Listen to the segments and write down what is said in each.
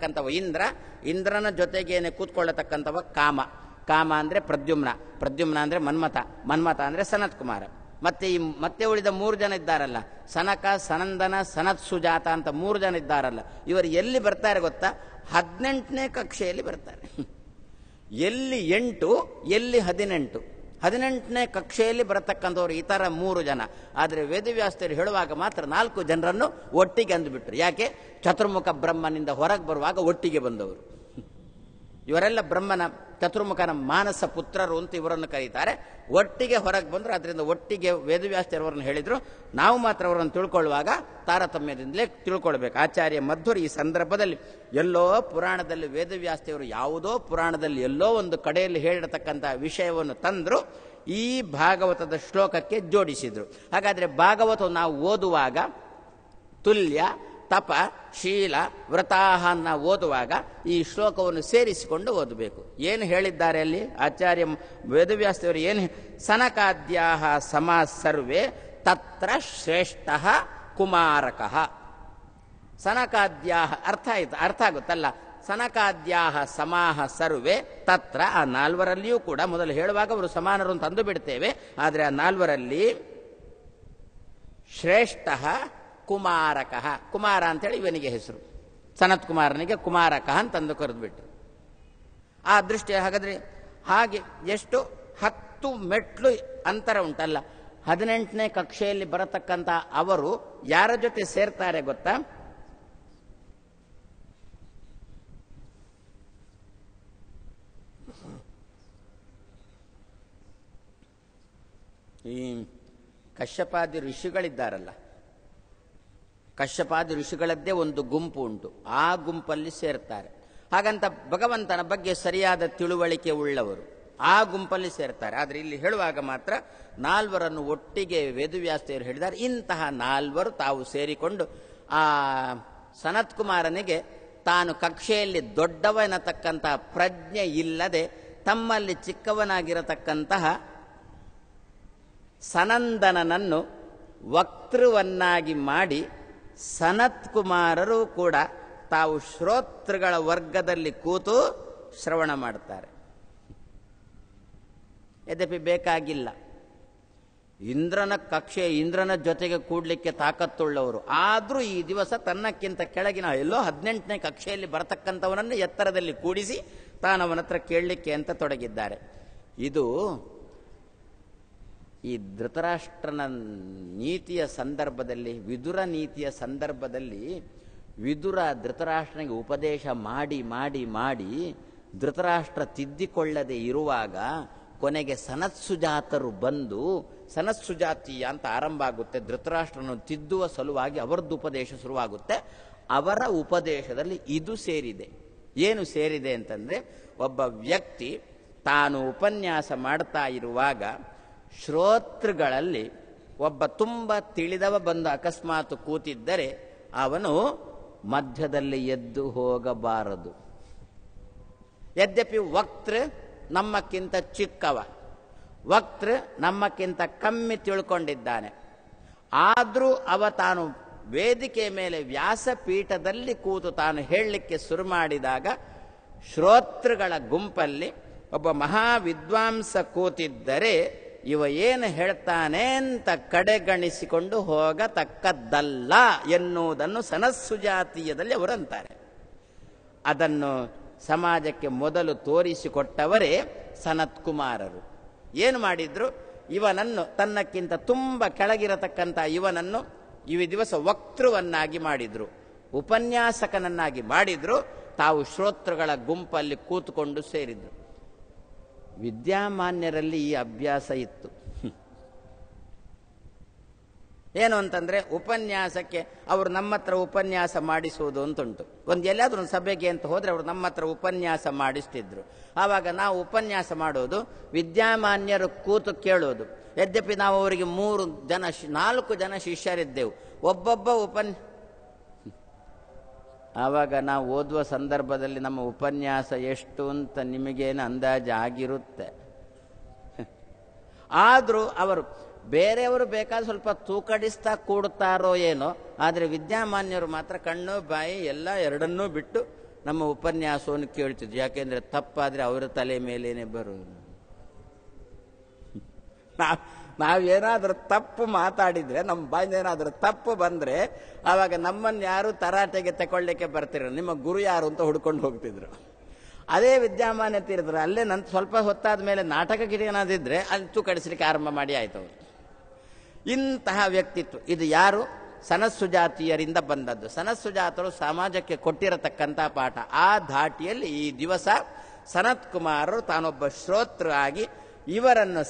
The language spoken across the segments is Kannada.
ಕೂತ್ಕೊಳ್ಳತಕ್ಕಂಥವ ಇಂದ್ರ ಇಂದ್ರನ ಜೊತೆಗೇನೆ ಕೂತ್ಕೊಳ್ಳತಕ್ಕಂಥವ ಕಾಮ ಕಾಮ ಅಂದರೆ ಪ್ರದ್ಯುಮ್ನ ಪ್ರದ್ಯುಮ್ನ ಅಂದರೆ ಮನ್ಮಥ ಮನ್ಮಥ ಅಂದರೆ ಸನತ್ ಕುಮಾರ ಮತ್ತೆ ಈ ಮತ್ತೆ ಉಳಿದ ಮೂರು ಜನ ಇದ್ದಾರಲ್ಲ ಸನಕ ಸನಂದನ ಸನತ್ ಸುಜಾತ ಅಂತ ಮೂರು ಜನ ಇದ್ದಾರಲ್ಲ ಇವರು ಎಲ್ಲಿ ಬರ್ತಾರೆ ಗೊತ್ತಾ ಹದಿನೆಂಟನೇ ಕಕ್ಷೆಯಲ್ಲಿ ಬರ್ತಾರೆ ಎಲ್ಲಿ ಎಂಟು ಎಲ್ಲಿ ಹದಿನೆಂಟು ಹದಿನೆಂಟನೇ ಕಕ್ಷೆಯಲ್ಲಿ ಬರತಕ್ಕಂಥವ್ರು ಈ ಥರ ಮೂರು ಜನ ಆದರೆ ವೇದವ್ಯಾಸ್ತರು ಹೇಳುವಾಗ ಮಾತ್ರ ನಾಲ್ಕು ಜನರನ್ನು ಒಟ್ಟಿಗೆ ಅಂದುಬಿಟ್ರು ಯಾಕೆ ಚತುರ್ಮುಖ ಬ್ರಹ್ಮನಿಂದ ಹೊರಗೆ ಬರುವಾಗ ಒಟ್ಟಿಗೆ ಬಂದವರು ಇವರೆಲ್ಲ ಬ್ರಹ್ಮನ ಚತುರ್ಮುಖನ ಮಾನಸ ಪುತ್ರರು ಅಂತ ಇವರನ್ನು ಕರೀತಾರೆ ಒಟ್ಟಿಗೆ ಹೊರಗೆ ಬಂದರು ಅದರಿಂದ ಒಟ್ಟಿಗೆ ವೇದವ್ಯಾಸ್ತಿಯವರನ್ನು ಹೇಳಿದರು ನಾವು ಮಾತ್ರ ಅವರನ್ನು ತಿಳ್ಕೊಳ್ಳುವಾಗ ತಾರತಮ್ಯದಿಂದಲೇ ತಿಳ್ಕೊಳ್ಬೇಕು ಆಚಾರ್ಯ ಮಧ್ವರು ಈ ಸಂದರ್ಭದಲ್ಲಿ ಎಲ್ಲೋ ಪುರಾಣದಲ್ಲಿ ವೇದವ್ಯಾಸ್ತಿಯವರು ಯಾವುದೋ ಪುರಾಣದಲ್ಲಿ ಎಲ್ಲೋ ಒಂದು ಕಡೆಯಲ್ಲಿ ಹೇಳಿರತಕ್ಕಂಥ ವಿಷಯವನ್ನು ತಂದರು ಈ ಭಾಗವತದ ಶ್ಲೋಕಕ್ಕೆ ಜೋಡಿಸಿದರು ಹಾಗಾದರೆ ಭಾಗವತ ನಾವು ಓದುವಾಗ ತುಲ್ಯ ತಪ ಶೀಲ ವ್ರತಾಹನ್ನ ಓದುವಾಗ ಈ ಶ್ಲೋಕವನ್ನು ಸೇರಿಸಿಕೊಂಡು ಓದಬೇಕು ಏನು ಹೇಳಿದ್ದಾರೆ ಅಲ್ಲಿ ಆಚಾರ್ಯ ವೇದವ್ಯಾಸ್ತಿಯವರು ಏನು ಸನಕಾದ್ಯಾ ಸಮ ಸರ್ವೇ ತತ್ರ ಶ್ರೇಷ್ಠ ಕುಮಾರಕಃ ಸನಕಾದ್ಯಾ ಅರ್ಥ ಆಯ್ತು ಅರ್ಥ ಆಗುತ್ತಲ್ಲ ಸನಕಾದ್ಯಾಹ ಸಮಾಹ ಸರ್ವೇ ತತ್ರ ಆ ನಾಲ್ವರಲ್ಲಿಯೂ ಕೂಡ ಮೊದಲು ಹೇಳುವಾಗ ಅವರು ಸಮಾನರು ತಂದು ಬಿಡ್ತೇವೆ ಆದರೆ ಆ ನಾಲ್ವರಲ್ಲಿ ಶ್ರೇಷ್ಠ ಕುಮಾರಕ ಕುಮಾರ ಅಂತೇಳಿ ಇವನಿಗೆ ಹೆಸರು ಸನತ್ ಕುಮಾರನಿಗೆ ಕುಮಾರಕ ಅಂತಂದು ಕರೆದುಬಿಟ್ಟು ಆ ದೃಷ್ಟಿ ಹಾಗಾದರೆ ಹಾಗೆ ಎಷ್ಟು ಹತ್ತು ಮೆಟ್ಲು ಅಂತರ ಉಂಟಲ್ಲ ಹದಿನೆಂಟನೇ ಕಕ್ಷೆಯಲ್ಲಿ ಬರತಕ್ಕಂಥ ಅವರು ಯಾರ ಜೊತೆ ಸೇರ್ತಾರೆ ಗೊತ್ತಾ ಈ ಕಶ್ಯಪಾದಿ ಋಷಿಗಳಿದ್ದಾರಲ್ಲ ಕಶ್ಯಪಾದಿ ಋಷಿಗಳದ್ದೇ ಒಂದು ಗುಂಪು ಉಂಟು ಆ ಗುಂಪಲ್ಲಿ ಸೇರ್ತಾರೆ ಹಾಗಂತ ಭಗವಂತನ ಬಗ್ಗೆ ಸರಿಯಾದ ತಿಳುವಳಿಕೆ ಉಳ್ಳವರು ಆ ಗುಂಪಲ್ಲಿ ಸೇರ್ತಾರೆ ಆದರೆ ಇಲ್ಲಿ ಹೇಳುವಾಗ ಮಾತ್ರ ನಾಲ್ವರನ್ನು ಒಟ್ಟಿಗೆ ವೇದವ್ಯಾಸ್ತೆಯರು ಹೇಳಿದ್ದಾರೆ ಇಂತಹ ನಾಲ್ವರು ತಾವು ಸೇರಿಕೊಂಡು ಆ ಸನತ್ ಕುಮಾರನಿಗೆ ತಾನು ಕಕ್ಷೆಯಲ್ಲಿ ದೊಡ್ಡವನತಕ್ಕಂತಹ ಪ್ರಜ್ಞೆ ಇಲ್ಲದೆ ತಮ್ಮಲ್ಲಿ ಚಿಕ್ಕವನಾಗಿರತಕ್ಕಂತಹ ಸನಂದನನನ್ನು ವಕ್ತೃವನ್ನಾಗಿ ಮಾಡಿ ಸನತ್ ಕುಮಾರರು ಕೂಡ ತಾವು ಶ್ರೋತೃಗಳ ವರ್ಗದಲ್ಲಿ ಕೂತು ಶ್ರವಣ ಮಾಡ್ತಾರೆ ಯದ್ಯಪಿ ಬೇಕಾಗಿಲ್ಲ ಇಂದ್ರನ ಕಕ್ಷೆ ಇಂದ್ರನ ಜೊತೆಗೆ ಕೂಡಲಿಕ್ಕೆ ತಾಕತ್ತುಳ್ಳವರು ಆದರೂ ಈ ದಿವಸ ತನ್ನಕ್ಕಿಂತ ಕೆಳಗಿನ ಎಲ್ಲೋ ಹದಿನೆಂಟನೇ ಕಕ್ಷೆಯಲ್ಲಿ ಬರತಕ್ಕಂಥವನನ್ನು ಎತ್ತರದಲ್ಲಿ ಕೂಡಿಸಿ ತಾನವನತ್ರ ಹತ್ರ ಕೇಳಲಿಕ್ಕೆ ಅಂತ ತೊಡಗಿದ್ದಾರೆ ಇದು ಈ ಧೃತರಾಷ್ಟ್ರನ ನೀತಿಯ ಸಂದರ್ಭದಲ್ಲಿ ವಿದುರ ನೀತಿಯ ಸಂದರ್ಭದಲ್ಲಿ ವಿದುರ ಧೃತರಾಷ್ಟ್ರನಿಗೆ ಉಪದೇಶ ಮಾಡಿ ಮಾಡಿ ಮಾಡಿ ಧೃತರಾಷ್ಟ್ರ ತಿದ್ದಿಕೊಳ್ಳದೆ ಇರುವಾಗ ಕೊನೆಗೆ ಸನತ್ಸುಜಾತರು ಬಂದು ಸನತ್ಸುಜಾತೀಯ ಅಂತ ಆರಂಭ ಆಗುತ್ತೆ ಧೃತರಾಷ್ಟ್ರನು ತಿದ್ದುವ ಸಲುವಾಗಿ ಅವರದ್ದು ಉಪದೇಶ ಶುರುವಾಗುತ್ತೆ ಅವರ ಉಪದೇಶದಲ್ಲಿ ಇದು ಸೇರಿದೆ ಏನು ಸೇರಿದೆ ಅಂತಂದರೆ ಒಬ್ಬ ವ್ಯಕ್ತಿ ತಾನು ಉಪನ್ಯಾಸ ಮಾಡ್ತಾ ಇರುವಾಗ ಶ್ರೋತೃಗಳಲ್ಲಿ ಒಬ್ಬ ತುಂಬ ತಿಳಿದವ ಬಂದು ಅಕಸ್ಮಾತ್ ಕೂತಿದ್ದರೆ ಅವನು ಮಧ್ಯದಲ್ಲಿ ಎದ್ದು ಹೋಗಬಾರದು ಯದ್ಯಪಿ ವಕ್ತೃ ನಮ್ಮಕ್ಕಿಂತ ಚಿಕ್ಕವ ವಕ್ತೃ ನಮ್ಮಕ್ಕಿಂತ ಕಮ್ಮಿ ತಿಳ್ಕೊಂಡಿದ್ದಾನೆ ಆದರೂ ಅವ ತಾನು ವೇದಿಕೆ ಮೇಲೆ ವ್ಯಾಸಪೀಠದಲ್ಲಿ ಕೂತು ತಾನು ಹೇಳಲಿಕ್ಕೆ ಶುರು ಮಾಡಿದಾಗ ಶ್ರೋತೃಗಳ ಗುಂಪಲ್ಲಿ ಒಬ್ಬ ಮಹಾವಿದ್ವಾಂಸ ಕೂತಿದ್ದರೆ ಇವ ಏನು ಹೇಳ್ತಾನೆ ಅಂತ ಕಡೆಗಣಿಸಿಕೊಂಡು ಹೋಗತಕ್ಕದ್ದಲ್ಲ ಎನ್ನುವುದನ್ನು ಜಾತಿಯದಲ್ಲಿ ಅವರಂತಾರೆ ಅದನ್ನು ಸಮಾಜಕ್ಕೆ ಮೊದಲು ತೋರಿಸಿಕೊಟ್ಟವರೇ ಸನತ್ ಕುಮಾರರು ಏನು ಮಾಡಿದ್ರು ಇವನನ್ನು ತನ್ನಕ್ಕಿಂತ ತುಂಬ ಕೆಳಗಿರತಕ್ಕಂಥ ಇವನನ್ನು ಈ ದಿವಸ ವಕ್ತೃವನ್ನಾಗಿ ಮಾಡಿದ್ರು ಉಪನ್ಯಾಸಕನನ್ನಾಗಿ ಮಾಡಿದ್ರು ತಾವು ಶ್ರೋತೃಗಳ ಗುಂಪಲ್ಲಿ ಕೂತುಕೊಂಡು ಸೇರಿದ್ರು ವಿದ್ಯಾಮಾನ್ಯರಲ್ಲಿ ಈ ಅಭ್ಯಾಸ ಇತ್ತು ಏನು ಅಂತಂದರೆ ಉಪನ್ಯಾಸಕ್ಕೆ ಅವರು ನಮ್ಮ ಹತ್ರ ಉಪನ್ಯಾಸ ಮಾಡಿಸುವುದು ಅಂತುಂಟು ಒಂದು ಎಲ್ಲಾದರೂ ಒಂದು ಸಭೆಗೆ ಅಂತ ಹೋದರೆ ಅವರು ನಮ್ಮ ಹತ್ರ ಉಪನ್ಯಾಸ ಮಾಡಿಸ್ತಿದ್ರು ಆವಾಗ ನಾವು ಉಪನ್ಯಾಸ ಮಾಡೋದು ವಿದ್ಯಾಮಾನ್ಯರು ಕೂತು ಕೇಳೋದು ಯದ್ಯಪಿ ನಾವು ಅವರಿಗೆ ಮೂರು ಜನ ನಾಲ್ಕು ಜನ ಶಿಷ್ಯರಿದ್ದೆವು ಒಬ್ಬೊಬ್ಬ ಉಪನ್ಯ ಆವಾಗ ನಾವು ಓದುವ ಸಂದರ್ಭದಲ್ಲಿ ನಮ್ಮ ಉಪನ್ಯಾಸ ಎಷ್ಟು ಅಂತ ನಿಮಗೇನು ಅಂದಾಜು ಆಗಿರುತ್ತೆ ಆದರೂ ಅವರು ಬೇರೆಯವರು ಬೇಕಾದ್ರೆ ಸ್ವಲ್ಪ ತೂಕಡಿಸ್ತಾ ಕೂಡ್ತಾರೋ ಏನೋ ಆದರೆ ವಿದ್ಯಾಮಾನ್ಯರು ಮಾತ್ರ ಕಣ್ಣು ಬಾಯಿ ಎಲ್ಲ ಎರಡನ್ನೂ ಬಿಟ್ಟು ನಮ್ಮ ಉಪನ್ಯಾಸವನ್ನು ಕೇಳ್ತಿದ್ರು ಯಾಕೆಂದರೆ ತಪ್ಪಾದರೆ ಅವರ ತಲೆ ಮೇಲೇನೆ ಬರೋದು ನಾವೇನಾದರೂ ತಪ್ಪು ಮಾತಾಡಿದರೆ ನಮ್ಮ ಏನಾದರೂ ತಪ್ಪು ಬಂದರೆ ಆವಾಗ ನಮ್ಮನ್ನು ಯಾರು ತರಾಟೆಗೆ ತಗೊಳ್ಳಿಕ್ಕೆ ಬರ್ತಿರಲ್ಲ ನಿಮ್ಮ ಗುರು ಯಾರು ಅಂತ ಹುಡ್ಕೊಂಡು ಹೋಗ್ತಿದ್ರು ಅದೇ ವಿದ್ಯಾಮಾನ ತೀರಿದ್ರು ಅಲ್ಲೇ ನನ್ನ ಸ್ವಲ್ಪ ಹೊತ್ತಾದ ಮೇಲೆ ನಾಟಕ ಏನಾದಿದ್ರೆ ಅಂತೂ ಕಡಿಸಲಿಕ್ಕೆ ಆರಂಭ ಮಾಡಿ ಆಯ್ತು ಇಂತಹ ವ್ಯಕ್ತಿತ್ವ ಇದು ಯಾರು ಜಾತಿಯರಿಂದ ಬಂದದ್ದು ಜಾತರು ಸಮಾಜಕ್ಕೆ ಕೊಟ್ಟಿರತಕ್ಕಂಥ ಪಾಠ ಆ ಧಾಟಿಯಲ್ಲಿ ಈ ದಿವಸ ಸನತ್ ಕುಮಾರರು ತಾನೊಬ್ಬ ಶ್ರೋತೃ ಆಗಿ ಇವರನ್ನು